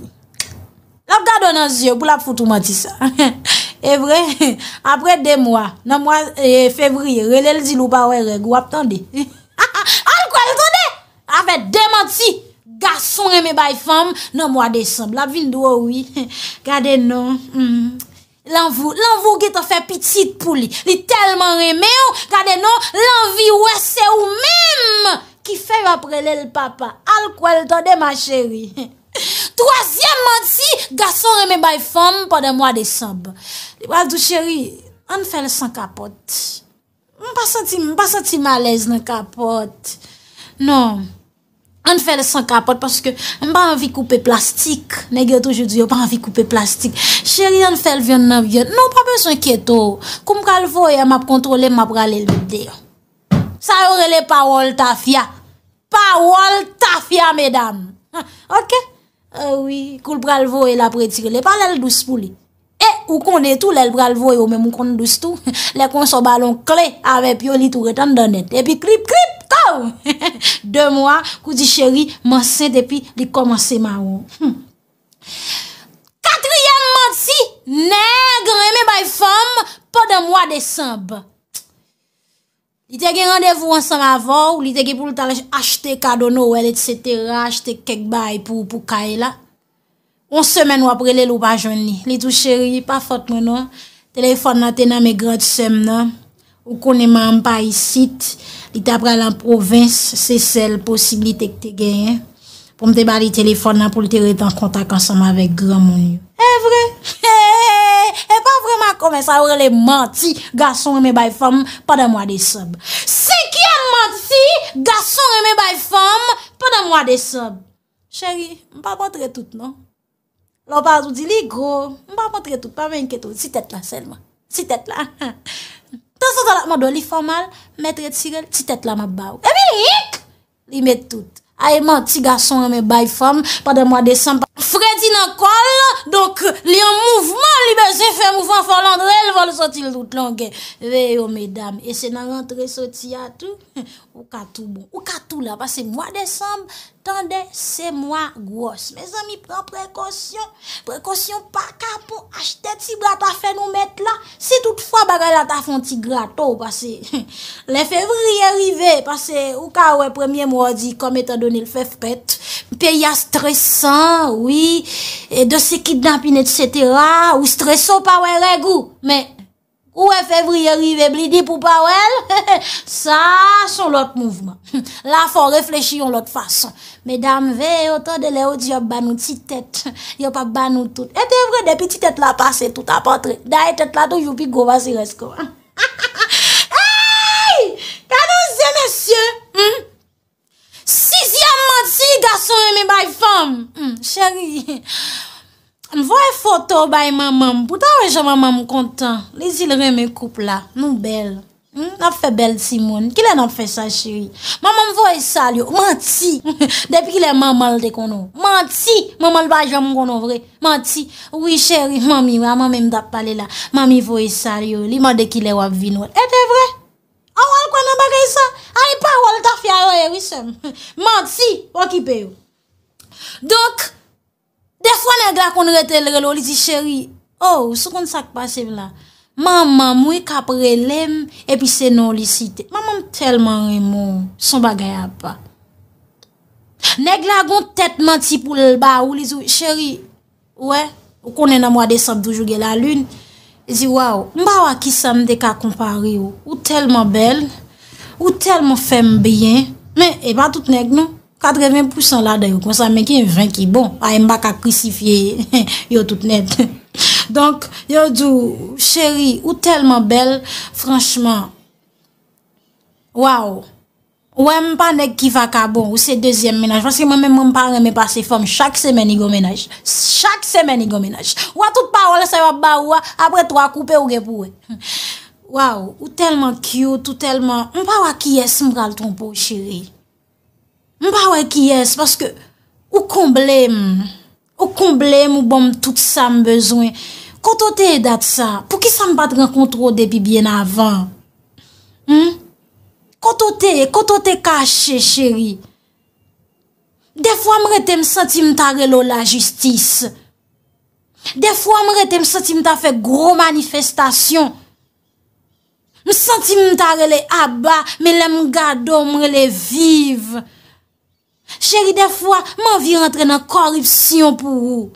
Lap gado nan zye pou lap foutou mati sa. E vre, apre de mwa, nan mwa e, fevriye, relel zilou pa we re, gwa ap tande. Al kwa l tande? Ape demanti, gason reme bay fam nan mwa desem. Lap vindo woi, gade nan... Mm. Lanvou, lanvou ge te fe pitit pou li, li telman reme ou, gade nou, lanvi ou ese ou mem, ki fe apre le l papa, al kou el to de ma cheri. Troasyem manti, gason reme bay fom pou de mwa desob. Li wadou cheri, an fe le san kapot, mpa senti malez nan kapot, non. An fele san kapot paske mba anvi koupe plastik. Negyo toujou diyo, mba anvi koupe plastik. Cheri, an fele vyon nan vyon. Non, pape son kieto. Kou mbral voye, mba kontrole, mba brale lideyo. Sa yore le pawol tafya. Pawol tafya, medam. Ok? Eh oui, kou mbral voye la pretire. Lepal el douz pou li. Eh, ou konde tou lel mbral voye, ou men mou konde douz tou. Lekon so balon kle, ave pioli tou retan dan net. E pi krip krip. 2 mwa kou di chèri manse depi li komanse mwawon. 4 yon mwad si negre me bay fom pa 2 mwa desemb. Li te gen randevou ansem avon, li te gen pou loutan achte kado nou, ou el et setera, achte kek bay pou pou kaya la. 1 semen wapre li loupa joun li. Li tou chèri pa fote mwenon, te le fote naten nan me grand sem nan, ou konenman mpa yisit, I te apre lan provins, se sel posibilite ke te genyen, pou mte bari telefon nan pou mte reten kontak ansanman vek gran moun yo. E vre, e vreman kome sa oure le manti, gason reme bay fom, padan mwa desob. Se ki an manti, gason reme bay fom, padan mwa desob. Cheri, mpa apotre tout non? Lopaz ou di li gro, mpa apotre tout, pa mwen ketou, si tet la selman, si tet la. Ta sa sa la, ma do li fomal, metre tirel, ti tet la ma bav. E mi lik, li met tout. Ay e man, ti gason ame bay fom, pa de mwa desan pa. Fredi nan kol, donk li an mouvman, li be se fè mouvman fò landrel, va li soti lout lon gen. Ve yo, medam, e se nan rentre soti ya tout. Ou ka tou bon, ou ka tou la, pase mwa Desembe, tende se mwa gwoz. Me zan mi prekosyon, prekosyon pa ka pou achete ti brata fe nou met la. Se tout fwa bagay la ta fon ti grato, pase, le fevri e rive, pase, ou ka ou e premye mwadi, kom e ta doni l fevpet, pe ya stresan, oui, de se kit dampine, etc., ou streso pa ou e regou, men. Ou e fevriye rive blidi pou pawel, he he, sa son lot mouvman. La fon reflechi yon lot fason. Medam ve, yo to de le ou di yo banou ti tet, yo pa banou tout. Epe eh vre depi ti tet la pase tout apotre. Da e tet la toujou pi gowa si resko. Ha ha ha ha, hey, kano zene sye, si zi a manti gason eme bay fom, hmm, cheri. An voy foto bay mamam. Poutan wè chè mamam kontan. Lè zil rèmè koup la. Nou bel. Hmm? Nop fè bel si moun. Kile nop fè sa chiri. Mamam voy sal yo. Manti. Depi kile mamal de kono. Manti. Mamal baj wè moun kono vre. Manti. Ou wè chè wè mami. Mami mdap pale la. Mami voy sal yo. Li made kile wap vin wè. E te vre? A wòl kwa nan bagay sa? A yi pa wòl ta fya wè wè wè sem. Manti. Wè kipe yo. Dok. Defwa oh, neg non la kon re tel re lo li zi cheri Ou, sou kon sak pasem la Manman mwen kapre lem Epi se non li site Manman telman remon Son bagay apwa Neg la kon tetman tipou le ba Ou li zi cheri Ou konen nan mwa de sapdou jougen la lun Zi waw Mba wakisam de ka kompari ou Ou telman bel Ou telman fem byen Men, e ba tout neg nou 80% la de yon konsame ki yon vin ki bon. A yon bak a krisifiye yon tout net. Donk yon djou cheri ou telman bel. Franchman. Waw. Wem panek ki vaka bon ou se dezyen menaj. Panske mwen mwen mpare mwen pase fom. Chak semen yon menaj. Chak semen yon menaj. Waw tout pa wan lesa yon ba wan. Apre 3 koupe yon genpou we. Waw. Ou telman kiyot ou telman. Mpa wak yon simral ton pou cheri. Mpa wè ki yes, paske ou komblem, ou komblem ou bom tout sa mbezouen. Koto te edat sa, pou ki sa mbat renkontro depi bien avan? Hmm? Koto te, koto te kache, chéri. De fwa mre te msanti mta relo la justis. De fwa mre te msanti mta fe gro manifestasyon. Msanti mta rele aba, me lem gado mrele vive. Chéri, defwa, man vi rentre nan koripsyon pou ou.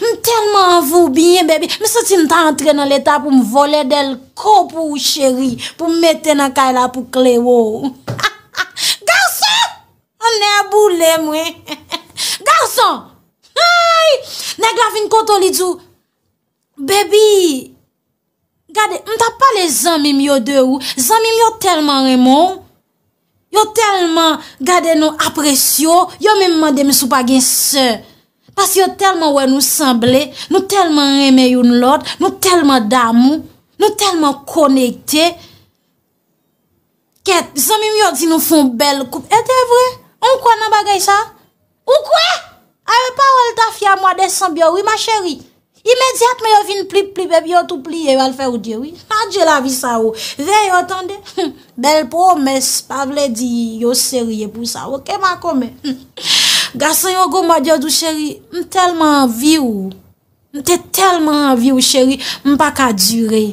M tenman anvou binye, bebi. M se ti m ta rentre nan leta pou m vole del ko pou ou, chéri. Pou m mette nan kay la pou kle ou. Garson! Anè, boule mwen. Garson! Nè, grafin koton li djou. Bebi, gade, m ta pale zanmim yo de ou. Zanmim yo telman remon. Yo telman gade nou apresyo, yo men mwande msou pagin se. Pas yo telman wè nou semblé, nou telman reme yon lòt, nou telman damou, nou telman konekte. Kè, zanmim yon si nou fon bel koup, etè vwè? On kwa nan bagay sa? Ou kwa? Awe pa wè lta fya mwa desan byo, wè ma chèri? Imediat me yo vin pli pli bebe, yo tout pli ye, yo al fer ou diwe. Nan diwe la vi sa ou. Ve yo tande, bel pwomese, pa vle di yo seri ye pou sa ou. Ke man kome? Gason yo gomad yo du cheri, mtelman anvi ou. Mtelman anvi ou cheri, mpa ka dure.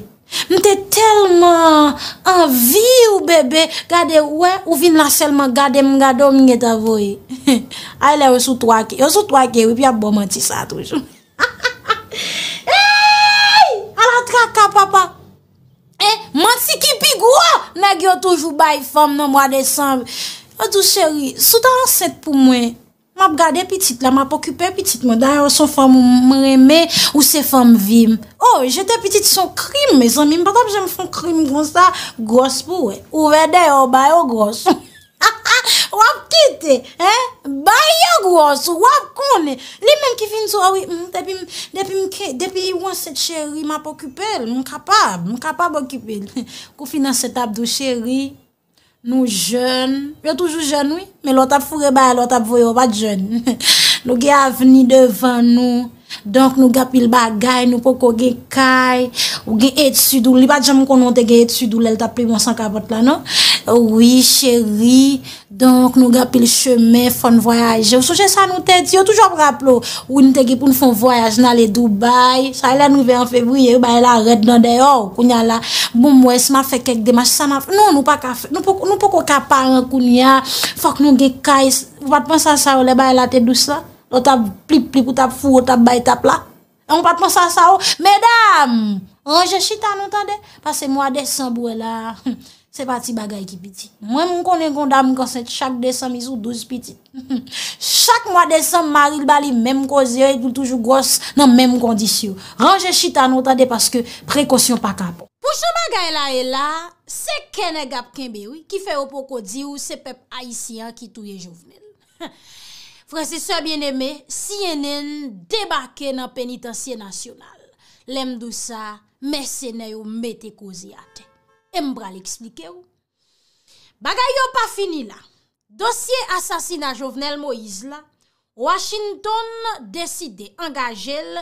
Mtelman anvi ou bebe, gade we ou vin la selman gade mga dom nye tavoye. Ayle yo sou twa ke, yo sou twa ke ou, pi ap bomanti sa toujou. E, mwansi ki pigwa, negyo toujou bayi fom nan mwa desan. E tou cheri, sou ta anset pou mwen? Mwap gade pitit la, mwap okype pitit mwen, dayo son fom mweme ou se fom vim. O, oh, jete pitit son krim me, son mim, patap jem fon krim gwan sa, gos pou we. Ou vede, ou bayi, ou gos. Wap kite, eh? ba yag wos, wap kone, li men ki fin sou awi, ah mm, depi yon set cheri map okupel, nou kapab, nou kapab okupel. Kou finan set ap do cheri, nou jen, yo toujou jen woy, me lo tap fure baye, lo tap voyo, bat jen. Nou ge avni devan nou, donk nou gapil bagay, nou poko ge kay, ou ge etsidou, li bat jen mou konon te ge etsidou, lel tap pri moun sankavot la, nou. Ouwi cheri, donk nou ga pil cheme fon voyaje. Souje sa nou te diyo, toujoum rapplo. Ou ni te gi pou nou fon voyaje nan le Dubai. Sa e la nou ve an februye, ou baye la red nan deyo. Kounya la, bon mwes ma fe kek dema, sa ma fe. Non, nou pa ka fe. Nou pou kou ka paran kounya. Fok nou ge kays. Ou patponsan sa ou le baye la te dousa. Ou tap plip plip ou tap fou, ou tap baye tap la. Ou patponsan sa ou. Medam! Anje chita nou tande. Pase mwa de sanbou la. Hmm. Se pati bagay ki piti. Mwen mwen konen kondam ganset chak desan mizou douz piti. Chak mwa desan maril bali menm kozi yo e doul toujou gos nan menm kondisyon. Ranje chita nou tade paske prekosyon pa kapo. Po chan bagay la e la, se kene gap kenbe ou ki fe ou pou kodi ou se pep haisyan ki touye jovnen. Fransese bieneme, si yenen debake nan penitansye nasyonal. Lem dou sa, mersene yo mete kozi a ten. E mbra li eksplike ou. Bagay yo pa fini la. Dosye asasina jovenel Moïse la, Washington deside engajel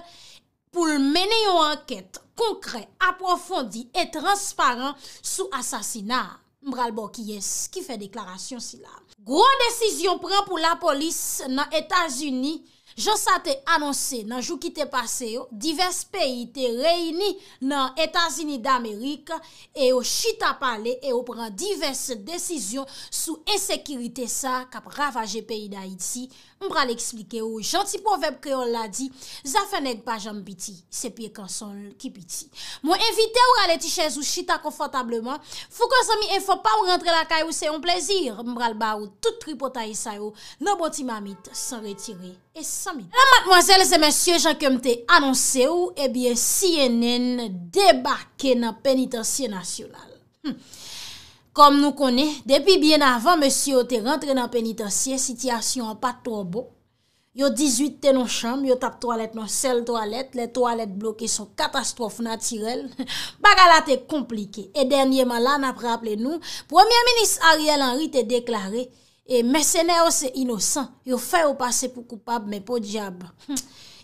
pou menen yo anket konkre, aprofondi et transparant sou asasina. Mbral Bokies ki fe deklarasyon si la. Gwant desisyon pren pou la polis nan Etats-Unis Je sa te annonse nan jou ki te pase yo, divers peyi te reyni nan Etasini d'Amerika e yo chita pale e yo pran divers desisyon sou esekirite sa kap ravaje peyi d'Haiti Mbra l'eksplike ou, janti poveb kreol la di, zafen ek pa jam biti, sepye konsol ki biti. Mwen evite ou gale ti chèz ou chita konfotableman, fou kon zami enfo pa ou rentre la kay ou se yon plezir. Mbral ba ou, tout tri pota yisay ou, no boti mamit, san retire, e sami. La matmoazel zemensye jan kemte anonse ou, ebyen eh CNN debake nan penitansye nasyonal. Hmm. Kom nou kone, depi bien avan, monsi yo te rentre nan penitansye, sityasyon an pa to bo. Yo 18 te nan chanm, yo tap toalet nan sel toalet, le toalet bloke son katastrofe natirel. Bagala te komplike. E denye malan ap rapple nou, premier minis Ariel Henry te deklare, e mersenè yo se inosan, yo fe ou pase pou koupab, me pou diab.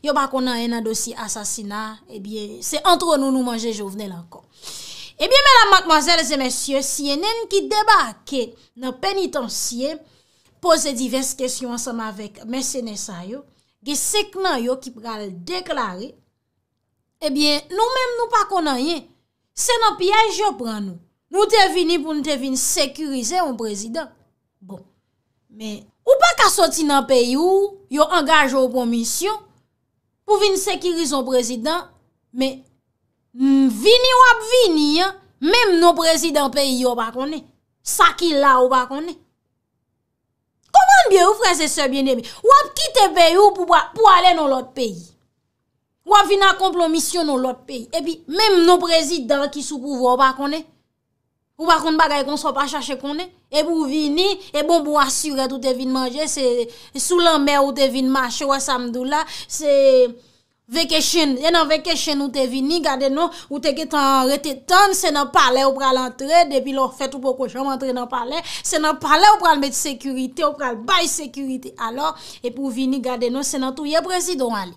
Yo bako nan ena dosi asasina, e eh bie se antro nou nou manje jovenel ankon. Ebyen eh mena matmazel zemesye, siye nen ki deba ke nan penitansiye, pose divers kesyon ansama vek mese nesa yo, ge sek nan yo ki pral deklare, ebyen nou men nou pa konan yen. Se nan piyaj yo pran nou. Nou te vini pou nou te vini sekurize yon prezident. Bon, men, ou pa ka soti nan peyi yo, yo angaj yo promisyon pou vini sekurize yon prezident, men, Mm, vini wap vini an, mem nou prezident peyi yo wap akone. Sakil la wap akone. Koman bye ou fre se se biene mi? Wap kite peyi ou pou ale nou lot peyi. Wap vina komplo misyon nou lot peyi. E pi, mem nou prezident ki sou pouvo wap akone. Wap akone bagay kon so pa chache akone. E pou vini, e bon pou asyuret ou te vin manje. Se sou lan mer ou te vin manje wa samdou la. Se... Veke chen, yon nan veke chen ou te vini, gade nou, ou te ke tan rete tan, se nan pale ou pral antre, depi lor fet ou poko chan mantre nan pale, se nan pale ou pral met sekurite, ou pral bay sekurite. Alo, epou vini gade nou, se nan touye prezidon wale.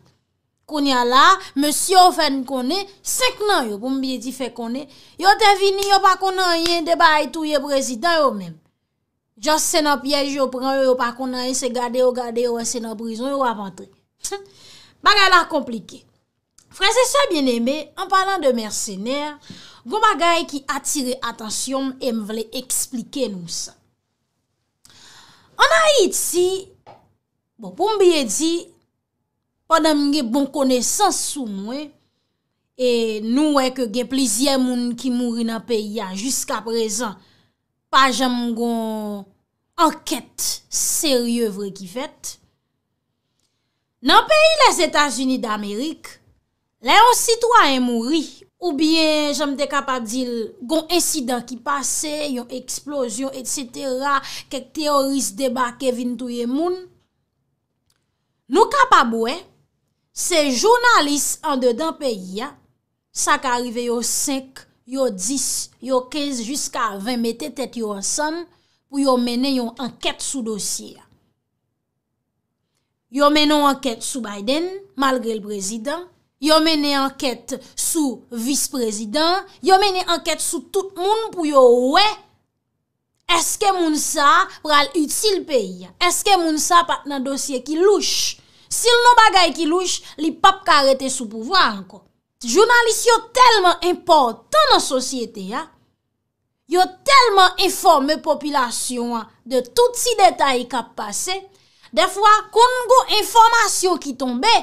Koun ya la, monsi ou ven kone, sek nan yo, pou mbiye di fe kone, yo te vini, yo pa kona yon, de bay touye prezidon yo men. Jos se nan pyej yo pran, yo pa kona yon, se gade yo, gade yo, se nan prizon, yo wap antre. Bagay la komplike. Fransese a bon, bien eme, an palan de mersenèr, gwo bagay ki atire atasyon e m vle eksplike nou sa. An a yi ti, bon pou m biye di, padan m gen bon konesans sou mwe, e nou weke gen plizye moun ki mouri nan peya, jiska prezan, pajan m gwen anket serye vre ki fet, Nan peyi les Etats-Unis d'Amerik, lè yon sitwa yon mouri, ou bien jom de kapap dil gon insidant ki pase, yon eksplosyon, et cetera, kek teoris deba Kevin Touyemoun. Nou kapap wè, se jounalis an de dan peyi ya, sa ka rive yon 5, yon 10, yon 15, jiska 20 metè tèt yon san pou yon mene yon anket sou dosye ya. Yo mene anket sou Biden, malgre l prezident. Yo mene anket sou vice-prezident. Yo mene anket sou tout moun pou yo we. Eske moun sa pral uti l peyi? Eske moun sa pat nan dosye ki louch? Sil nou bagay ki louch, li pap ka arete sou pouvran. Jounalist yo telman importan nan sosyete. Yo telman informe populasyon de tout si detay kap pasey. Defwa kon ngo informasyon ki tombe,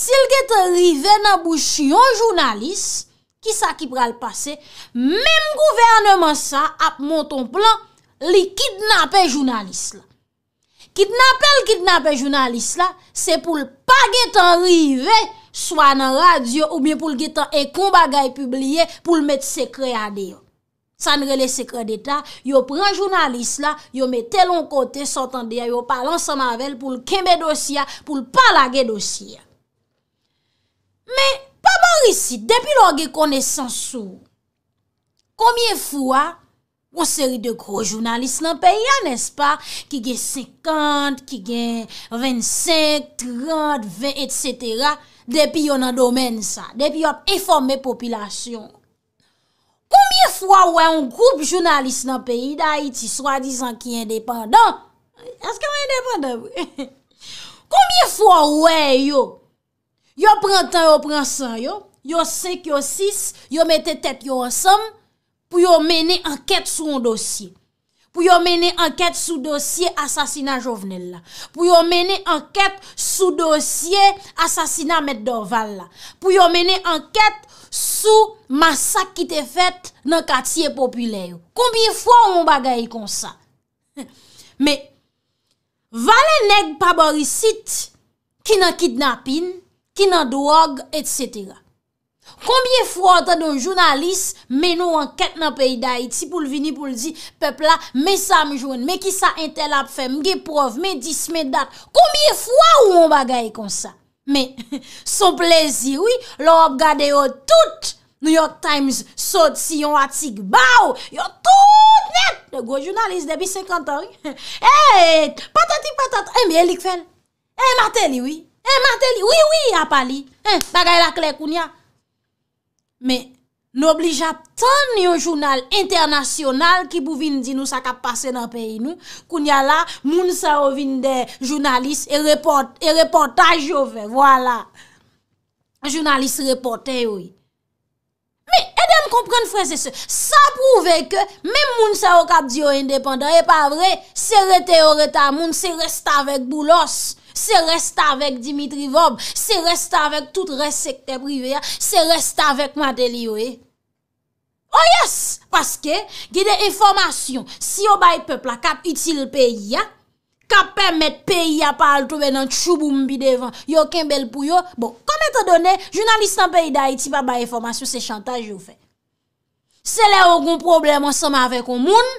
sil gete rive nan bou chyon jounalist, ki sa ki pral pase, menm gouvernement sa ap monton plan li kidnapè jounalist la. Kidnapè l'kidnapè jounalist la, se pou l'pa gete rive, swa nan radyo ou bien pou l'gete e kon bagay publie pou l'met se kreade yo. Sanre le sekre d'Etat, yo pran jounalist la, yo me telon kote sotan deya, yo palan sa mavel pou l'keme dosya, pou l'palage dosya. Me, pa morisi, depi lor ge kone sansou, komye fwa, ou seri de gro jounalist nan peya, nespa, ki gen 50, ki gen 25, 30, 20, etc. Depi yon an domen sa, depi yon eforme populasyon. Koumye un groupe de journalistes dans le pays d'Haïti, soi-disant qui est indépendant, qu'il est indépendant? Koumye wè yo, yo prend temps, yo prend sang, yo, yo 5, yo 6, yo mette tête yo ensemble pour yo mener enquête sur un dossier? Pour yo mener enquête sous dossier assassinat jovenel la. yo enquête dossier dossier assassinat Dorval. la. pour yo enquête sou masak ki te fèt nan katiye populèyo. Koubyè fwa ou mou bagay kon sa? Me, valen neg paborisit ki nan kidnapin, ki nan drog, etc. Koubyè fwa ou ta don jounalis menou anket nan peyi da iti pou l vini pou l di, pepla, me sa mi joun, me ki sa entel ap fè, mge prov, me dis, me dat. Koubyè fwa ou mou bagay kon sa? Me, sou plezi, wii, lo ob gade yo tout New York Times sot si yon atik. Baw, yo tout net. Nè go jounalist debi 50 an, wii. Eh, e, patati patati, e eh, mi elik fen. E, eh, mateli, wii. E, mateli, wii, wii, apali. E, bagay la klekoun ya. Me. N'oblija tan yon jounal internasyonal ki pou vin di nou sa kap pase nan peyi nou, kou n'ya la moun sa ou vin de jounalist e reportaj yo ve, wala. Jounalist reportaj, oui. Me, edem kompren fwese se, sa pou ve ke, men moun sa ou kap di yo indepanda, e pa vre, se rete o reta, moun se resta vek boulos. Se resta avèk Dimitri Vob, se resta avèk tout res sekte prive ya, se resta avèk madèli yo e. Eh. O oh, yes, paske, gè de informasyon, si yo bay pepla kap itil peyi ya, kap permèt peyi ya pa al toube nan chou bou mbi devan, yo ken bel pou yo, bon, komè te done, jounalist an peyi da iti pa bay informasyon se chantage yo fè. Se lè ou goun problem ansama avèk ou moun,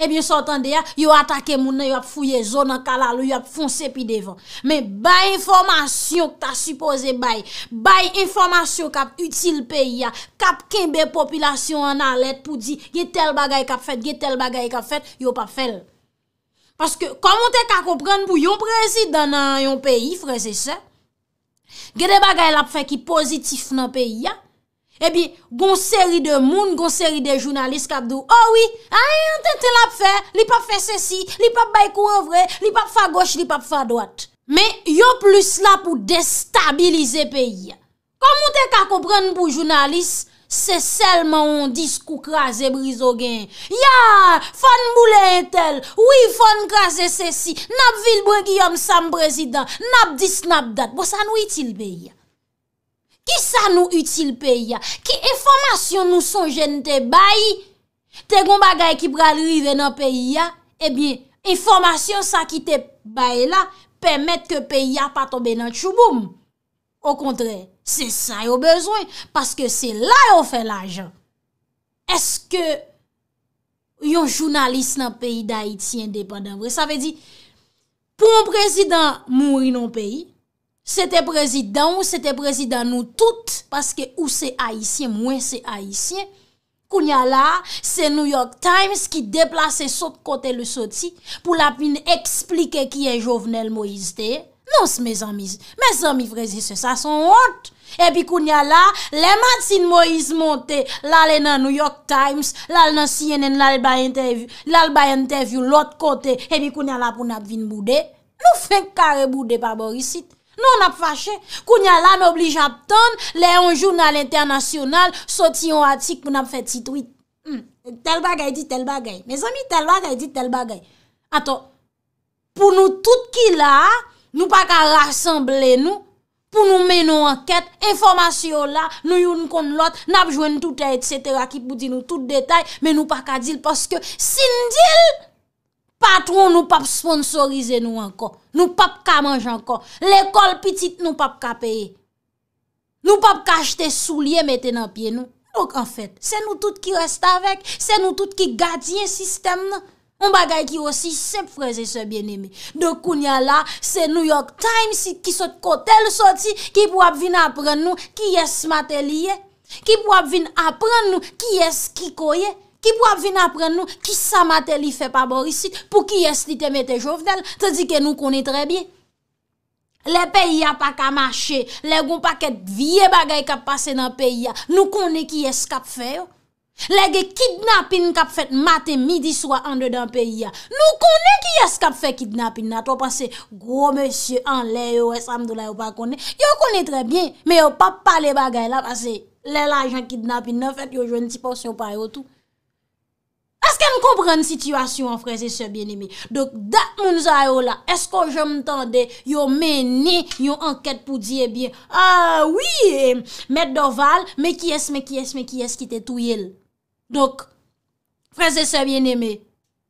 Ebyen sotan deya, yo atake mounen, yo ap fouye zonan kalalou, yo ap fonse pi devan. Men bay informasyon ki ta supose bay, bay informasyon kap util peyi ya, kap kembe populasyon an alet pou di, ge tel bagay kap fet, ge tel bagay kap fet, yo pa fel. Paske, komon te ka kompren pou yon prezid dan yon peyi, freze se, ge de bagay la pou fet ki pozitif nan peyi ya, Ebi, eh gonseri de moun, gonseri de jounalist kapdou. Owi, oh a yon tentel ap fe, li pap fe se si, li pap bay kou avre, li pap fa goch, li pap fa dwat. Me, yon plus la pou destabilize peyi. Kom moun te kakopren pou jounalist, se selman on dis kou kraze brizo gen. Ya, fon mboule entel, wifon kraze se si, nap vil bre Guillaume sam prezident, nap dis nap dat. Bo sa nou itil peyi. Ki sa nou util peyi ya? Ki informasyon nou son jen te bayi? Te goun bagay ki pralive nan peyi ya? Ebyen, informasyon sa ki te bayi la, pemet ke peyi ya patobe nan chouboum. Ou kontre, se sa yo bezwen, paske se la yo fe la jan. Eske yon jounalist nan peyi da iti indepenan? Sa ve di, pou moun prezident moun ri nan peyi, Se te prezidan ou se te prezidan nou tout, paske ou se haisyen, mwen se haisyen, kounya la, se New York Times ki deplase sot kote le sot si, pou la pin explike kiye jovenel Moïse te, non se me zan mi, me zan mi prezise sa son hot, e pi kounya la, le matin Moïse monte, la le nan New York Times, la le nan CNN, la le baye interview, la le baye interview lot kote, e pi kounya la pou nan vin boudé, nou fe kare boudé pa borisit, Non ap fache, kou nya lan oblige ap ton, le yon jounal internasyonal, soti yon atik pou nan ap fet sitwit. Hmm. Tel bagay di, tel bagay. Me zami, tel bagay di, tel bagay. Ato, pou nou tout ki la, nou pa ka rassemble nou, pou nou men nou anket, informasyon la, nou yon kon lot, nan ap jwen nou tout et cetera, ki pou di nou tout detay, men nou pa ka dil, poske sin dil! Patron nou pap sponsorize nou ankon. Nou pap ka manj ankon. L'ekol pitit nou pap ka peye. Nou pap ka jte sou liye mette nan piye nou. Louk an fèt, se nou tout ki reste avek. Se nou tout ki gadiye sistem nou. Mou bagay ki osi, sep freze se bien eme. De kounya la, se New York Times ki sot kotel soti. Ki pou ap vin apren nou, ki yes mateliye. Ki pou ap vin apren nou, ki yes kikoye. Ki pou ap vin ap pren nou, ki sa matel li fe pa bor isi, pou ki es li teme te jovenel, te di ke nou konen tre bie. Le peyi a pa ka mache, le goun pa ket vie bagay kap pase nan peyi a, nou konen ki es kap fe yo. Le ge kidnapin kap fet mate midi swa ande dan peyi a, nou konen ki es kap fe kidnapin na. To panse, gwo monsye an le yo, e sam do la yo pa konen. Yo konen tre bie, me yo pa pale bagay la, panse, le la jan kidnapin na, fet yo jwen ti porsyon pa yo tou. Ken komprende situasyon an fraze sebyen eme? Dok dat moun za yo la, esko jom tande yo meni yo anket pou diye biye, a ah oui, med doval, me kyes, me kyes, me kyes ki te touye l. Dok, fraze sebyen eme,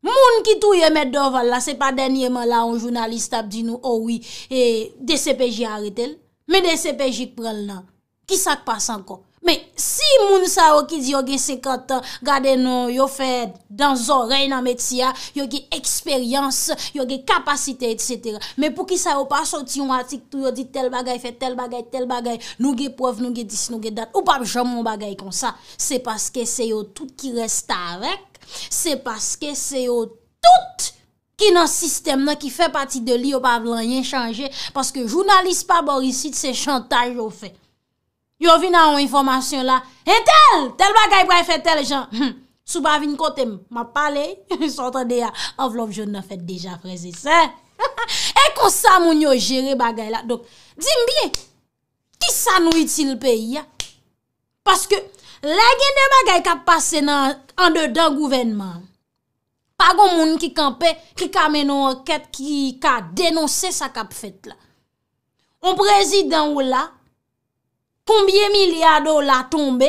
moun ki touye med doval la, se pa denye man la, an jounalist ap di nou, owi, de sepeji a retel, me de sepeji ki prel nan, ki sak pa san kon. Men, si moun sa yo ki di yo ge sekata, gade nou yo fe dan zorey nan metia, yo ge eksperyans, yo ge kapasite, etc. Men pou ki sa yo pa soti yon atik tou yo di tel bagay, fe tel bagay, tel bagay, nou ge pov, nou ge dis, nou ge dat, ou pa jomon bagay kon sa, se paske se yo tout ki resta avèk, se paske se yo tout ki nan sistem nan ki fe pati de li yo pa vlan yen chanje, paske jounalise pa borisit se chantaj yo fek. yo vi nan yon informasyon la, etel, tel bagay pou a efet tel jan, hm. souba vin kote, ma pale, sou ta de ya, avlov joun nan fet deja freze se, e kon sa moun yo jere bagay la, dok, di mbiye, ki sa nou iti l peyi ya, paske, la gen de bagay kap pase nan, an de dan gouvenman, pa gon moun ki kampe, ki kamen nou an ket, ki ka denonse sa kap fet la, yon prezident ou la, Koumbyen milyar dola tombe,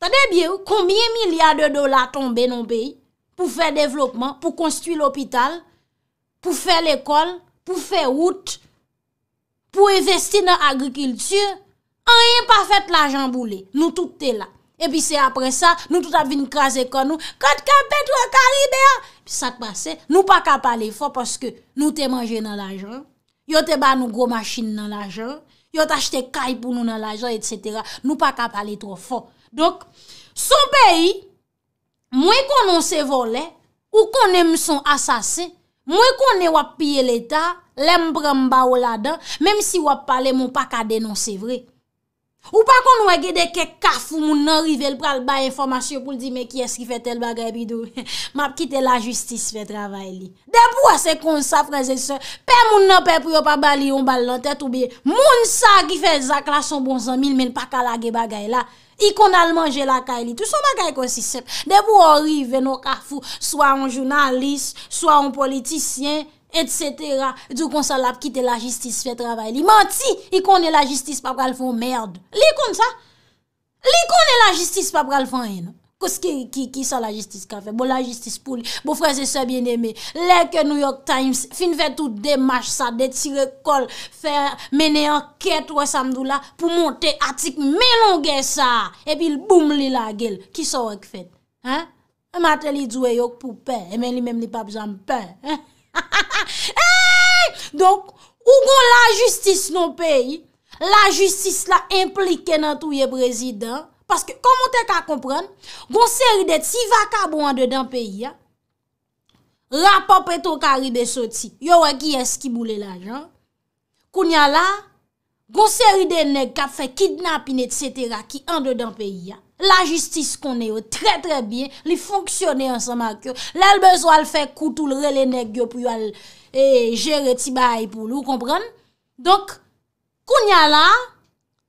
tade bye ou, koumbyen milyar dola tombe nou peyi, pou fè developman, pou konstitwi l'opital, pou fè l'ekol, pou fè wout, pou investi nan agrikultur, an yon pa fèt la janboule, nou tout te la. E pi se apre sa, nou tout ap vin kras ekon nou, kat kapet wakari beya, pi sa te pase, nou pa kapal e fò, paske nou te manje nan la jan, yo te ba nou gwo machin nan la jan, yo des cailles pour nous dans l'argent etc. nous pas ka parler trop fort donc son pays moins qu'on se vole, ou qu'on aime son assassin moins qu'on est wap piller l'état l'aime prendre ba ou dedans même si wap parler mon pas ka dénoncer vrai Ou pa kon nou e gede ke kafou moun nan rive l pral bay informasyon pou l di me ki eski fe tel bagay bidou. Map kite la justis fe travay li. De pou a se kon sa franze se, pe moun nan pe priyo pa bali yon bal lante tou biye. Moun sa ki fe zak la son bonzan mil men pakalage bagay la. Ikon al manje la ka li. Tou son bagay konsisep. De pou o rive nan kafou, swa an jounalist, swa an politisyen, et setera, dyo konsalap kite la jistis fe travay li. Manti, i kone la jistis pa pral fon merd. Li kone sa? Li kone la jistis pa pral fon eno. Kous ki sa la jistis ka fe? Bo la jistis pou li, bo freze se bieneme, leke New York Times, fin ve tout demache sa, detire kol, mene anket wè samdou la, pou monte atik, melongè sa, epi l'boum li la gel, ki sa wèk fet. Ha? E matè li djouè yok pou pe, e men li mem li pa pjam pe, ha? Ha ha ha, hey, donk, ou gon la justis non peyi, la justis la implike nan touye prezident, paske komon te ka kompran, gonseri de ti vaka bon an de dan peyi ya, la pop eto ka ri de soti, yo wè ki eski boule la jan, kounya la, gonseri de neg ka fe kidnapine, etsetera, ki an de dan peyi ya, la jistis konen yo, tre tre bien, li fonksyonen an sa ma kyo, lal bezwal fe koutou lre lene gyo pou yo al jere ti bay pou lou, konpren? Donk, konya la,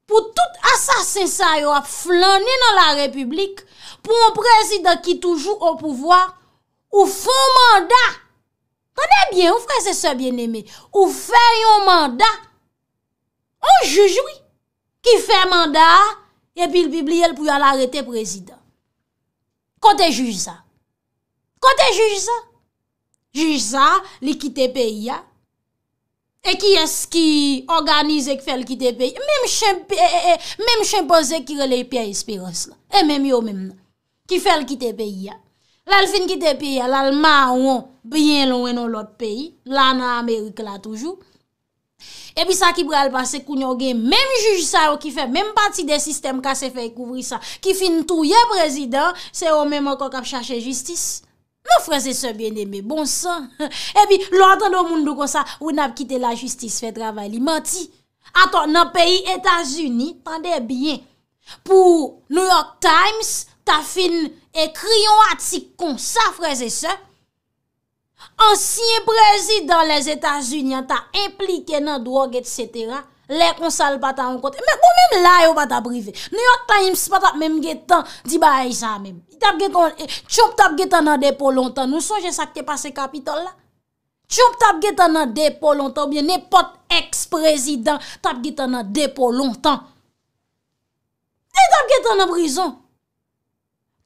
pou tout asasinsa yo a flanen an la republik, pou an prezident ki toujou an pouvoi, ou fon mandat, konen bien, ou frese se bien eme, ou fè yon mandat, ou jujoui, ki fè mandat, E pil bibli el pou yal arete prezident. Kote juj sa. Kote juj sa. Juj sa li kite peyi ya. E ki es ki organize ki fel kite peyi. Mem chimpose e, e, e, ki reley piya espirans la. E mem yo mem nan. Ki fel kite peyi ya. Lal fin kite peyi ya. Lal ma ouan. Bien louen ou lot peyi. La nan Amerike la toujou. E pi sa ki bre alpase kounyo gen menm jujisa yo ki fe menm pati de sistem ka se fe kouvri sa. Ki fin touye prezident, se yo menm an kon kap chache justice. Mou freze se bien eme, bon san. E pi lwantan do moun do kon sa, ou nan ap kite la justice, fe travay li. Moti, ato nan peyi Etasuni, tan de bien. Pou New York Times, ta fin ekriyon ati kon sa freze se. Ansiye prezid dans les Etats-Unis Ta implike nan drogue et cetera Lè konsal batan an kote Mè kou mèm la yo batan brivé Nou yon ta yimse patan mèm ge tan Diba a yisa mèm Tchoum tab ge tan nan depo lontan Nou sonje sakte pa se kapitol la Tchoum tab ge tan nan depo lontan Mèm ne pot eks prezidant Tab ge tan nan depo lontan Tè tab ge tan nan prizon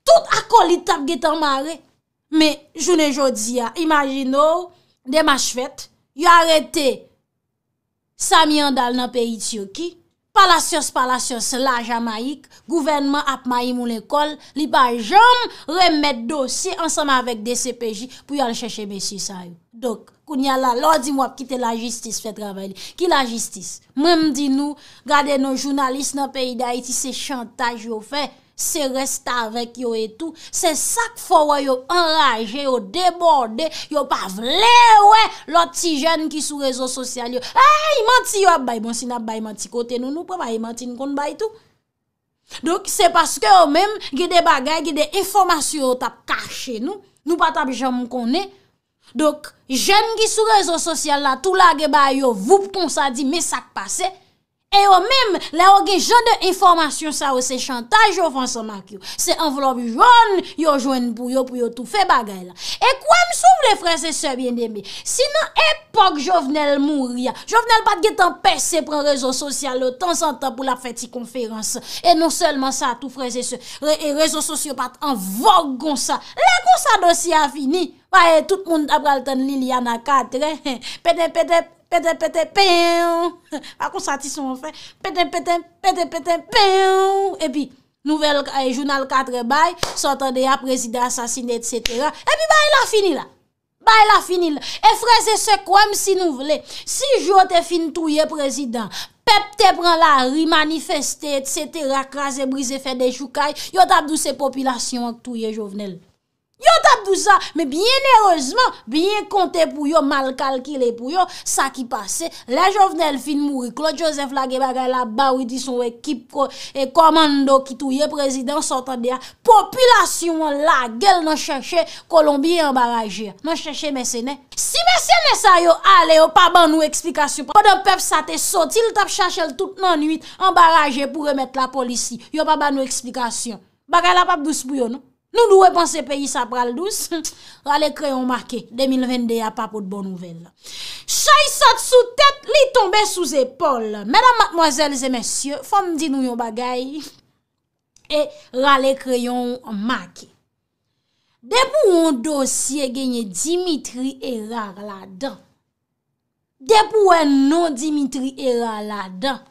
Tout akol Tè tab ge tan mare Me, jounen jodi ya, imajin nou, dema chvet, yo arete Samian Dal nan peyi tsyo ki, palasyos palasyos la jamaik, gouvenman ap mayi moun ekol, li ba jom remet dosye ansama avèk DCPJ pou yon chèche mesi sa yon. Dok, kou nyal la, lò di mwap kite la jistis fè travèli. Ki la jistis, mwen mdi nou, gade nou jounalist nan peyi da iti se chantage yo fè, Se resta avèk yo etou, se sak fò wè yo anraje, yo deborde, yo pa vle wè lò ti jèn ki sou rezo sosyal yo. A, imanti yo, bay monsi nap bay imanti kote nou, nou pa bay imanti nou kon bay tout. Dok, se paske yo mèm gede bagay, gede informasyon yo tap kache nou, nou pa tap jèm konè. Dok, jèn ki sou rezo sosyal la, tout la ge bay yo, voup kon sa di mesak pasey. E yo mèm, la yo gen jande informasyon sa yo se chantage yo François-Marc yo. Se an vlob yon, yo jwenn pou yo pou yo tou fe bagay la. E kwa m sou vle franse se bien deme? Sinan epok jovenel mou ria. Jovenel pat getan pes se pran rezo sosyal yo tan san tan pou la feti konferans. E non selman sa tou franse se. E rezo sosyal pat an vogon sa. Le kon sa dosi a fini. Waye, tout moun apral ten Liliana 4. Pedep, pedep. Pete pété, Par Pas qu'on satisson, en fait. pete pété, pete pété, pèn. Et puis, nouvelle eh, journal 4 bail, s'entendait à président assassiné, etc. Et puis, bah, il fini là. Bah, il fini là. Et frère, ce qu'on comme si nous voulons, si je te fin touye président, pep te prend la ri, manifeste, etc., krasé, brisé, fait des choukai, yo tabdou se population ak touye jovenel. Mwen tap dousa, mwen biye nerozman, biye konte pou yo, mal kalkile pou yo, sa ki pase, la jovenel fin mouri, Claude Joseph lage bagay la ba witi son ekip komando ki touye prezident sotande a, populasyon lage l nan chache Kolombie embaraje, nan chache mese ne. Si mese ne sa yo, ale yo pa ban nou eksplikasyon, pa don pep sa te soti, l tap chache l tout nan nuit embaraje pou remet la polisi, yo pa ban nou eksplikasyon. Bagay la pap dous pou yo nou. Nou nou wè bon se peyi sa pral douz, rale kreyon make, 2021 pa pou d'bon nouvel Chay sat sou tet, li tombe sou zepol, mèdam matmozèl zè mèsyè, fòm di nou yon bagay E rale kreyon make De pou wè dosye genye Dimitri Erard la dan De pou wè non Dimitri Erard la dan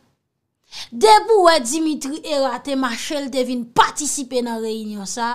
De pou wè Dimitri Erard te machel te vin patisipe nan reinyon sa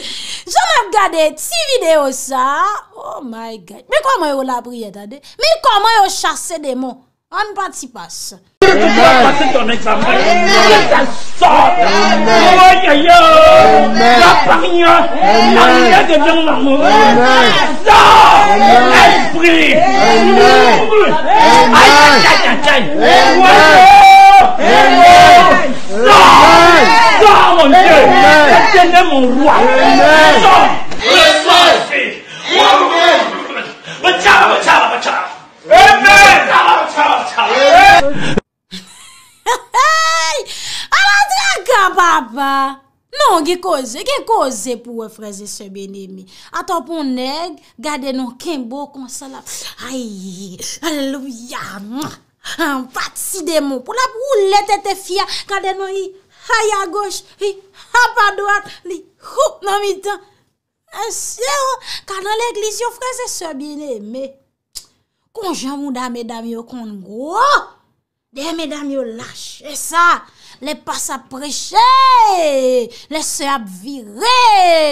Joun ap gade ti video sa Oh my God Mi kwa mwen yo labriye ta de Mi kwa mwen yo chase de moun An pati pas Mwen sa sot Mwen sa sot Mwen sa sot Mwen sa sot Mwen sa sot Mwen gen, mwen gen nen mwen wak. Son, le son, si. Mwen gen, mwen gen, mwen gen, mwen gen. Mwen gen, mwen gen, mwen gen, mwen gen. Aladja, kwa baba? Non, gen kose, gen kose pou we freze semeni mi. Atan pou neg, gade nou kenbo konsalap. Ay, hallelujah. An pati si demo pou la pou oulete te fia. Kade nou yi. Hay a goch, hi, ha pa doak, li, hup nan mi tan. Oh. En siyo, ka nan l'eglis yo freze sebyen eme. Konjèm ou da mè dam yo konn gwo, de mè dam yo lâche, e sa, le pasap preche, le seap vire,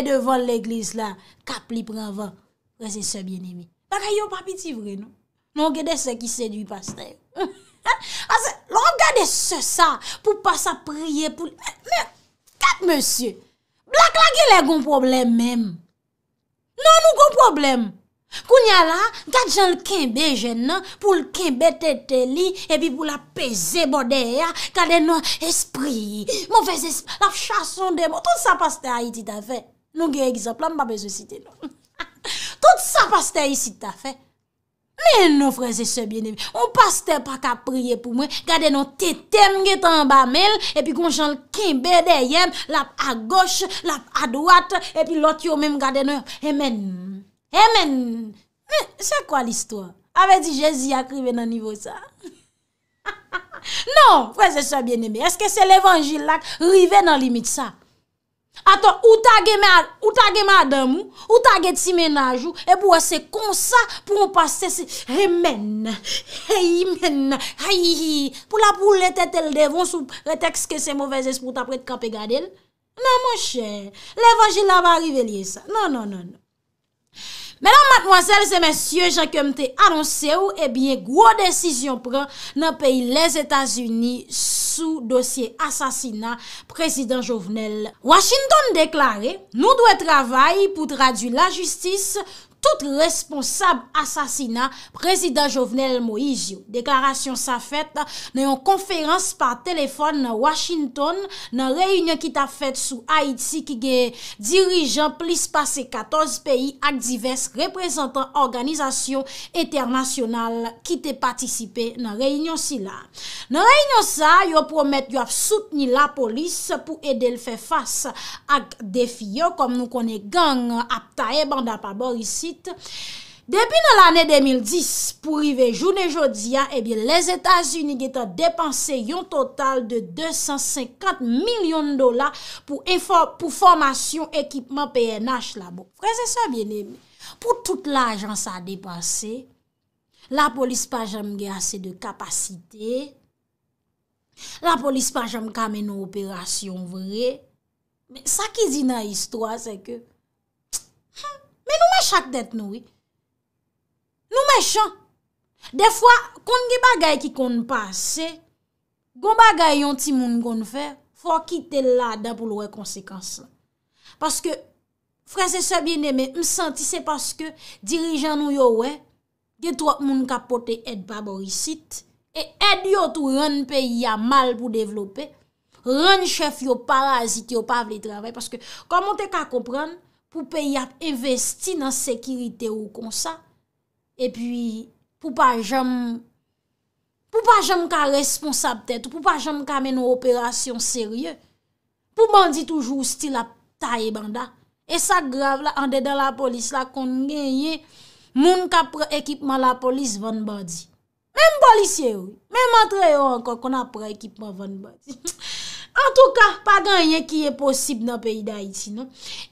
devan l'eglis la, ka pli prevan, freze sebyen eme. Bak a yo papiti vre, nou. Nou gè de se ki sedu pastè. A se... Ou gade se sa pou pa sa priye pou... Kat monsye, blak lage lè goun problem mèm. Non nou goun problem. Koun yala, gade jan l'kenbe jen nan pou l'kenbe tete li epi pou la peze bodè ya kade nou esprie. Mou vez esprie, laf chason demou. Tout sa paste a iti ta fe. Nou geye gizap la, mba bezo site nan. Tout sa paste a iti ta fe. Mais non frères et sœurs bien-aimés, on passe pas qu'à prier pour moi. Gardez nos tétèmes qui en bas et puis qu'on chante kimbe derrière, la à gauche, la à droite, et puis l'autre yon même gardez nous. Amen. Amen. Mais c'est quoi l'histoire? Avez-vous dit Jésus a crié dans niveau ça. non, frères et sœurs bien-aimés, est-ce que c'est l'évangile là rivé dans limite ça? Attends, ou tagé ou tagé madame ou, ta ge ti ménage et pour c'est comme ça pour on passer c'est men, Amen. hi, Pour la poule tête elle devant sous prétexte que c'est mauvais esprit pour de camper garder. Non mon cher, l'évangile va arriver lié ça. Non non non non. Mèlan matmoazèl, zè mèsyè, jè kèm tè anonsè ou, e eh bie, gwo desisyon pran nan peyi les Etats-Unis sou dosye asasina prezident Jovenel. Washington deklare, nou dwe travay pou tradu la justice tout responsab asasina prezident Jovenel Moizio. Deklarasyon sa fèt, nou yon konferans par telefon nan Washington, nan reynyon ki ta fèt sou Haiti ki ge dirijan plis pase 14 peyi ak divers reprezentan organizasyon eternasyonal ki te patisipe nan reynyon si la. Nan reynyon sa, yon promet yon ap soutni la polis pou edel fè fass ak defi yo, kom nou konen gang ap tae bandap abor isi Depi nan l ane 2010 Pou rive jounen jodia Ebyen les Etats-Unis ge ta depanse Yon total de 250 Milyon dola Pou formasyon ekipman PNH la bo Pou tout l'ajans a depanse La polis pa jam Ge ase de kapasite La polis pa jam Kame nou operasyon vre Sa ki di nan Histoire se ke Nou mechak det nou e Nou mechak Defwa kon ge bagay ki kon pase Gon bagay yon ti moun kon fe Fwa ki te lada pou lwe konsekans Paske Fransese bien eme M senti se paske dirijan nou yo we Ge trot moun kapote Ed baborisit Ed yo tou ren peyi ya mal pou devlope Ren chef yo Parazit yo pa vle trave Paske komon te ka kompran pou pe y ap investi nan sekirite ou kon sa, epi pou pa jom ka responsa ptet, pou pa jom ka men nou operasyon serye, pou bandi toujou sti la ta e banda, e sa grav la ande dan la polis la, kon genye moun ka pre ekipman la polis van bandi, menm polisye ou, menm antre yo ankon kon ap pre ekipman van bandi. En tout ka, pa ganyen ki ye posib nan non. peyi da iti.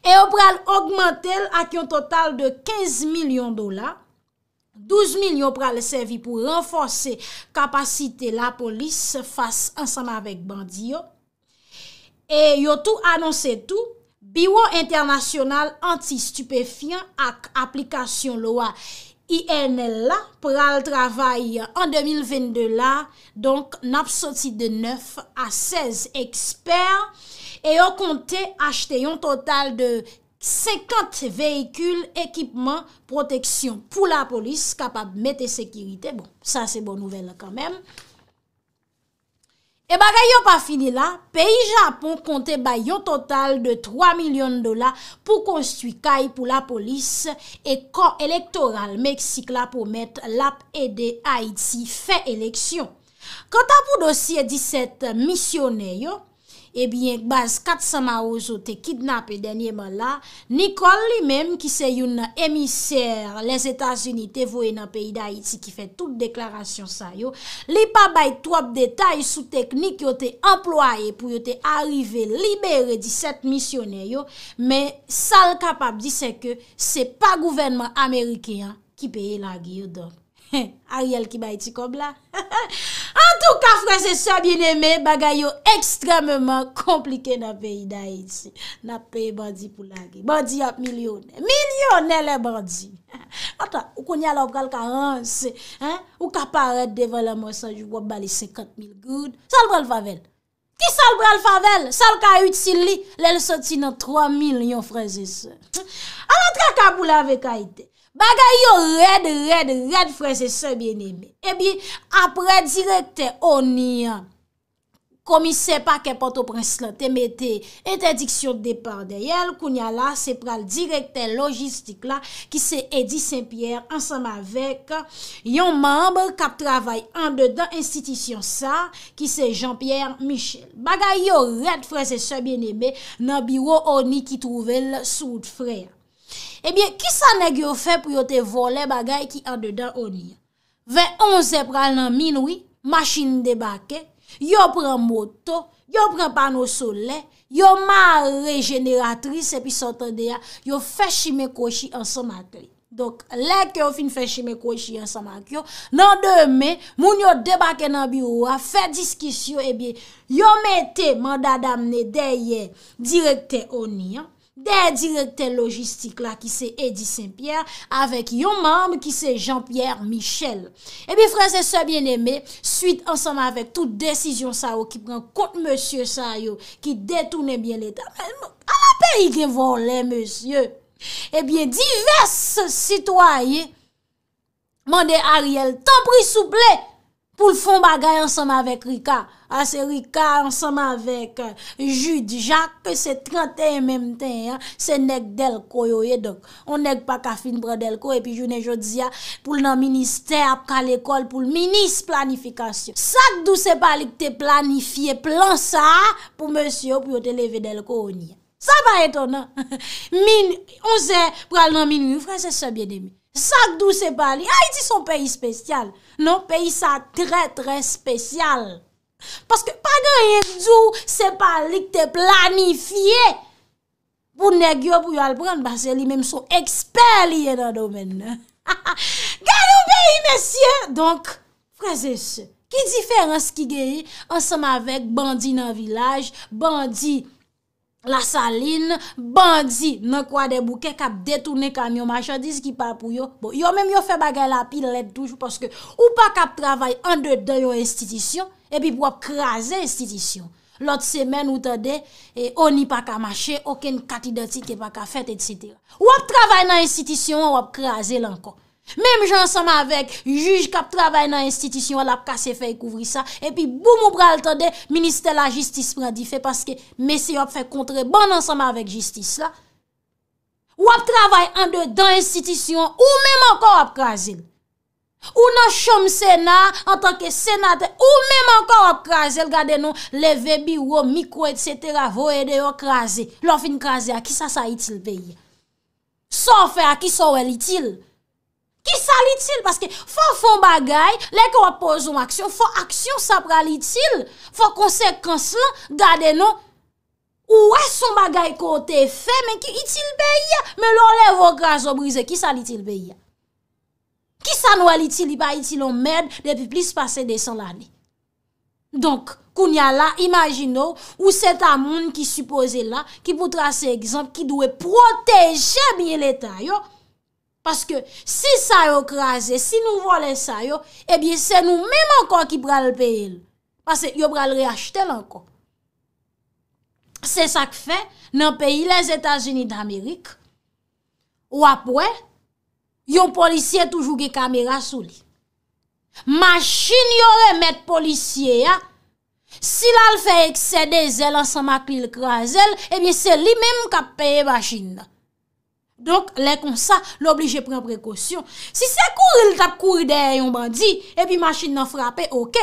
E yo pral augmentel ak yon total de 15 milyon dola. 12 milyon pral servi pou renforsi kapasite la polis se fase ansama vek bandi yo. E yo tou anonsi tou, biwo internasyonal anti stupefyan ak aplikasyon loa. INL pral travay an 2022 la, donk nap soti de 9 a 16 eksper, e yo konte achte yon total de 50 vehikul ekipman proteksyon pou la polis kapab mette sekirite. Bon, sa se bon nouvel kan menm. E bagay yo pa fini la, peyi Japon konte ba yon total de 3 milyon dola pou konstuit kay pou la polis e kon elektoral Meksik la pou met lap ede Haiti fey eleksyon. Kanta pou dosye 17 misyonen yo, Ebyen, eh bas 400 maouzo te kidnap e denye man la, Nicole li menm ki se yon emisèr les Etats-Unis te voue nan peyi d'Haïti ki fe tout deklarasyon sa yo. Li pa baye 3 detay sou teknik yo te employe pou yo te arrive libere di set misyonè yo, men sal kapap di se ke se pa gouvenman Amerikean ki peye la giyo do. Ha, a riel ki bay ti kob la. En tou ka franse so bineme, bagay yo ekstrememan komplike na peyi da iti. Na peyi bandi pou la ge. Bandi ap milyone. Milyone le bandi. Ata, ou konya la obral ka ranse, ou ka paret devan la monsan, jou wab bali sekant mil goud. Sal bral favel. Ki sal bral favel? Sal ka utili, lel soti nan 3 mil yon franse so. A la tra ka boul ave ka ite. Bagay yo red, red, red freze se eh bien eme. Ebi, apre direkte oni, oh, komi se pa kepote o prens la temete, ente diksyon de depan de yel, kounya la se pral direkte logistik la, ki se Edi Saint-Pierre, ansanm avek yon mamb, kap travay an de dan institisyon sa, ki se Jean-Pierre Michel. Bagay yo red freze se bien eme, nan biwo oni oh, ki trouvel soufreyan. Ebyen, ki sa neg yo fe pou yo te vole bagay ki an dedan onye? Ve 11 epral nan minwi, masini debake, yo pren moto, yo pren pano sole, yo ma rejeneratris epi sotan deya, yo fe shime koshi an somak yo. Donk, lek yo fin fe shime koshi an somak yo. Nan deme, moun yo debake nan biro a, fe diskisyon, ebyen, yo mette manda damne deye direkte onye, De direkte logistik la ki se Edi Saint-Pierre avèk yon mamb ki se Jean-Pierre Michel. Ebi eh fransè se bien eme, suite ansama avèk tout desizyon sa ou ki pren kont monsye sa ou ki detounè bien l'état. A la peyi gen von lè monsye. Ebi eh divers sitwaye mandè Ariel, tan pri sou blè, Poul fon bagay ansanm avek Rika, ase ah, Rika ansanm avek euh, Jude, Jacques, ke se 31 menm ten, se neg delko yo ye dok. On neg pa kafin bre delko, epi jounen jodia ah, pou l nan minister, apka l ekol pou l minis planifikasyon. Sak dou se palik te planifiye plan sa, pou monsyo pou yo te leve delko o nye. Sa pa etonan. Min, onze, pral nan min nou, fra se sebyedemi. Sakdou se pa li. Ay di son peyi spesyal. Non, peyi sa tre tre spesyal. Paske pa gen yon djou se pa li ki te planifiye. Pou negyo pou yon alpren. Basè li menm son eksper li yon domen. Gado peyi mesye. Donk, fraze se. Ki diferans ki geyi? Ansem avek bandi nan vilaj. Bandi nan... La saline, bandi, nan kwa de bouke, kap detounen kamyon, machan, dis ki pa pou yo. Bon, yo menm yo fe bagay la pil, let toujou, paske ou pa kap travay an de do yo institisyon, epi wap kraze institisyon. Lot semen ou tade, e, on ni pa ka mache, oken katidati ki pa ka fete, etc. Wap travay nan institisyon, wap kraze lankon. Mem jan ansama avek, juj kap travay nan institisyon, wap kase fe kouvri sa, epi bou mou pral tande, minister la justice prendi fe, paske mesi wap fe kontre bon ansama avek justice la. Wap travay an de dan institisyon, ou mem anka wap kaze. Ou nan chom sena, an tanke senate, ou mem anka wap kaze. El gade nou levebi, ou mikro, et cetera, vo ede wap kaze. Lofin kaze, a kisa sa itil peyi? Sofe a kisa ou el itil? Ki sa li til? Paske, fwa fon bagay, leke wap pozon aksyon, fwa aksyon sa pra li til, fwa konsekans lan, gade nou, ou wè son bagay kote fe, men ki itil beye, men lor le vokran zo brize, ki sa li til beye? Ki sa nou alitil, li pa itil an mèd, lepi plis pase desan lade? Donk, kounya la, imagino, ou seta moun ki suppose la, ki poutra se egzamp, ki dwe proteje miye leta yo, Parce que si ça est krasé, si nous volons ça eh bien, c'est nous mêmes encore qui pral le pays. Parce que yon le réacheter encore. C'est ça que fait dans le pays les États-Unis d'Amérique. Ou après, yon policier toujours qui caméra sous lui. Machine yon remet policier, s'il si la fait excès de zèle ensemble avec eh bien, c'est lui-même qui a payé machine. Donk, lè kon sa, l'oblige pren prekosyon. Si se kou ril tap kou der yon bandi, epi machin nan frapè, ok.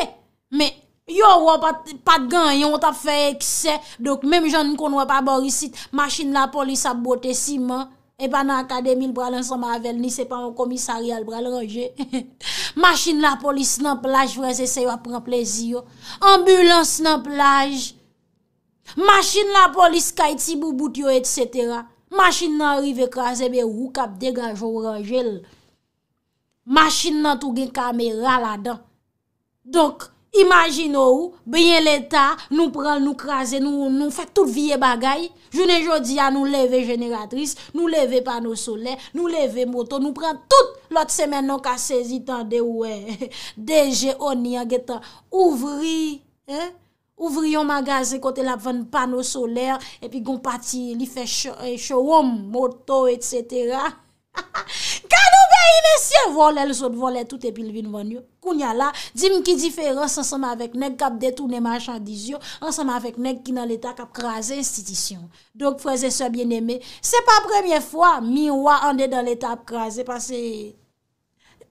Men, yon wè pat gan, yon tap fè ekse, donk, menm jen nou kon wè pa borisit, machin nan polis ap bote siman, epa nan akademil pralansan mavel, ni se pan komisaryal pralansan je. Machin nan polis nan plaj vwè se se yo ap pran plezi yo. Ambulans nan plaj. Machin nan polis kaiti bou bout yo, etc., Machin nan rive krase be ou kap degaj ou ranjel. Machin nan tou gen kamera la dan. Donk, imagino ou, benyen l'Etat, nou pran nou krase, nou fèk tout vie bagay. Jounen jodi a nou leve generatris, nou leve panosolen, nou leve moto, nou pran tout lot semen non ka sezi tan de ou. Deje, oni, angetan, ouvri, eh. ouvri yon magaze kote la ven pano soler, epi goun pati li fe choum, eh, moto, et cetera. Kanou be inesye, vole l zot, vole tout epi l vin vanyo. Kounya la, dim ki diferans, ansama avek nek kap detounen manchandizyo, ansama avek nek ki nan letak ap kraze institisyon. Dok preze se bieneme, se pa premyen fwa, mi wwa ande dan letak ap kraze, pase...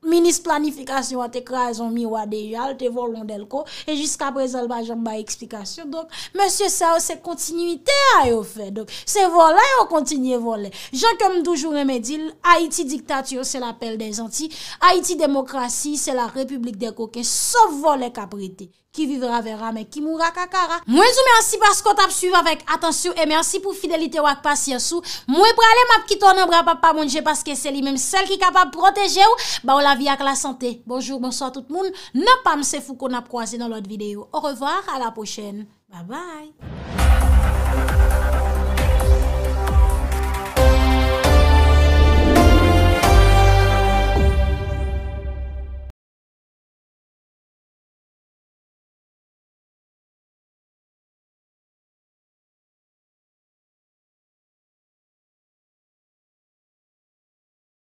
Minis planifikasyon wate kre a zon mi wade yal, te volon del ko, e jiska prezèl bajan ba eksplikasyon. Donk, monsye sa ou se kontinuitè a yo fè. Donk, se volè ou kontinye volè. Jankom doujou remedil, Haiti diktatiyon se la pel de zanti, Haiti demokrasi se la republik de koke, so volè ka prete. qui vivra verra, mais qui mourra kakara. Moi, je merci parce que t'as suivi avec attention et merci pour fidélité ou la patience. Moi, pour aller m'a quitter en bras papa mon parce que c'est lui-même celle qui est capable de protéger ou, bah, ou la vie avec la santé. Bonjour, bonsoir tout le monde. Ne pas me fou qu'on a croisé dans l'autre vidéo. Au revoir, à la prochaine. Bye bye.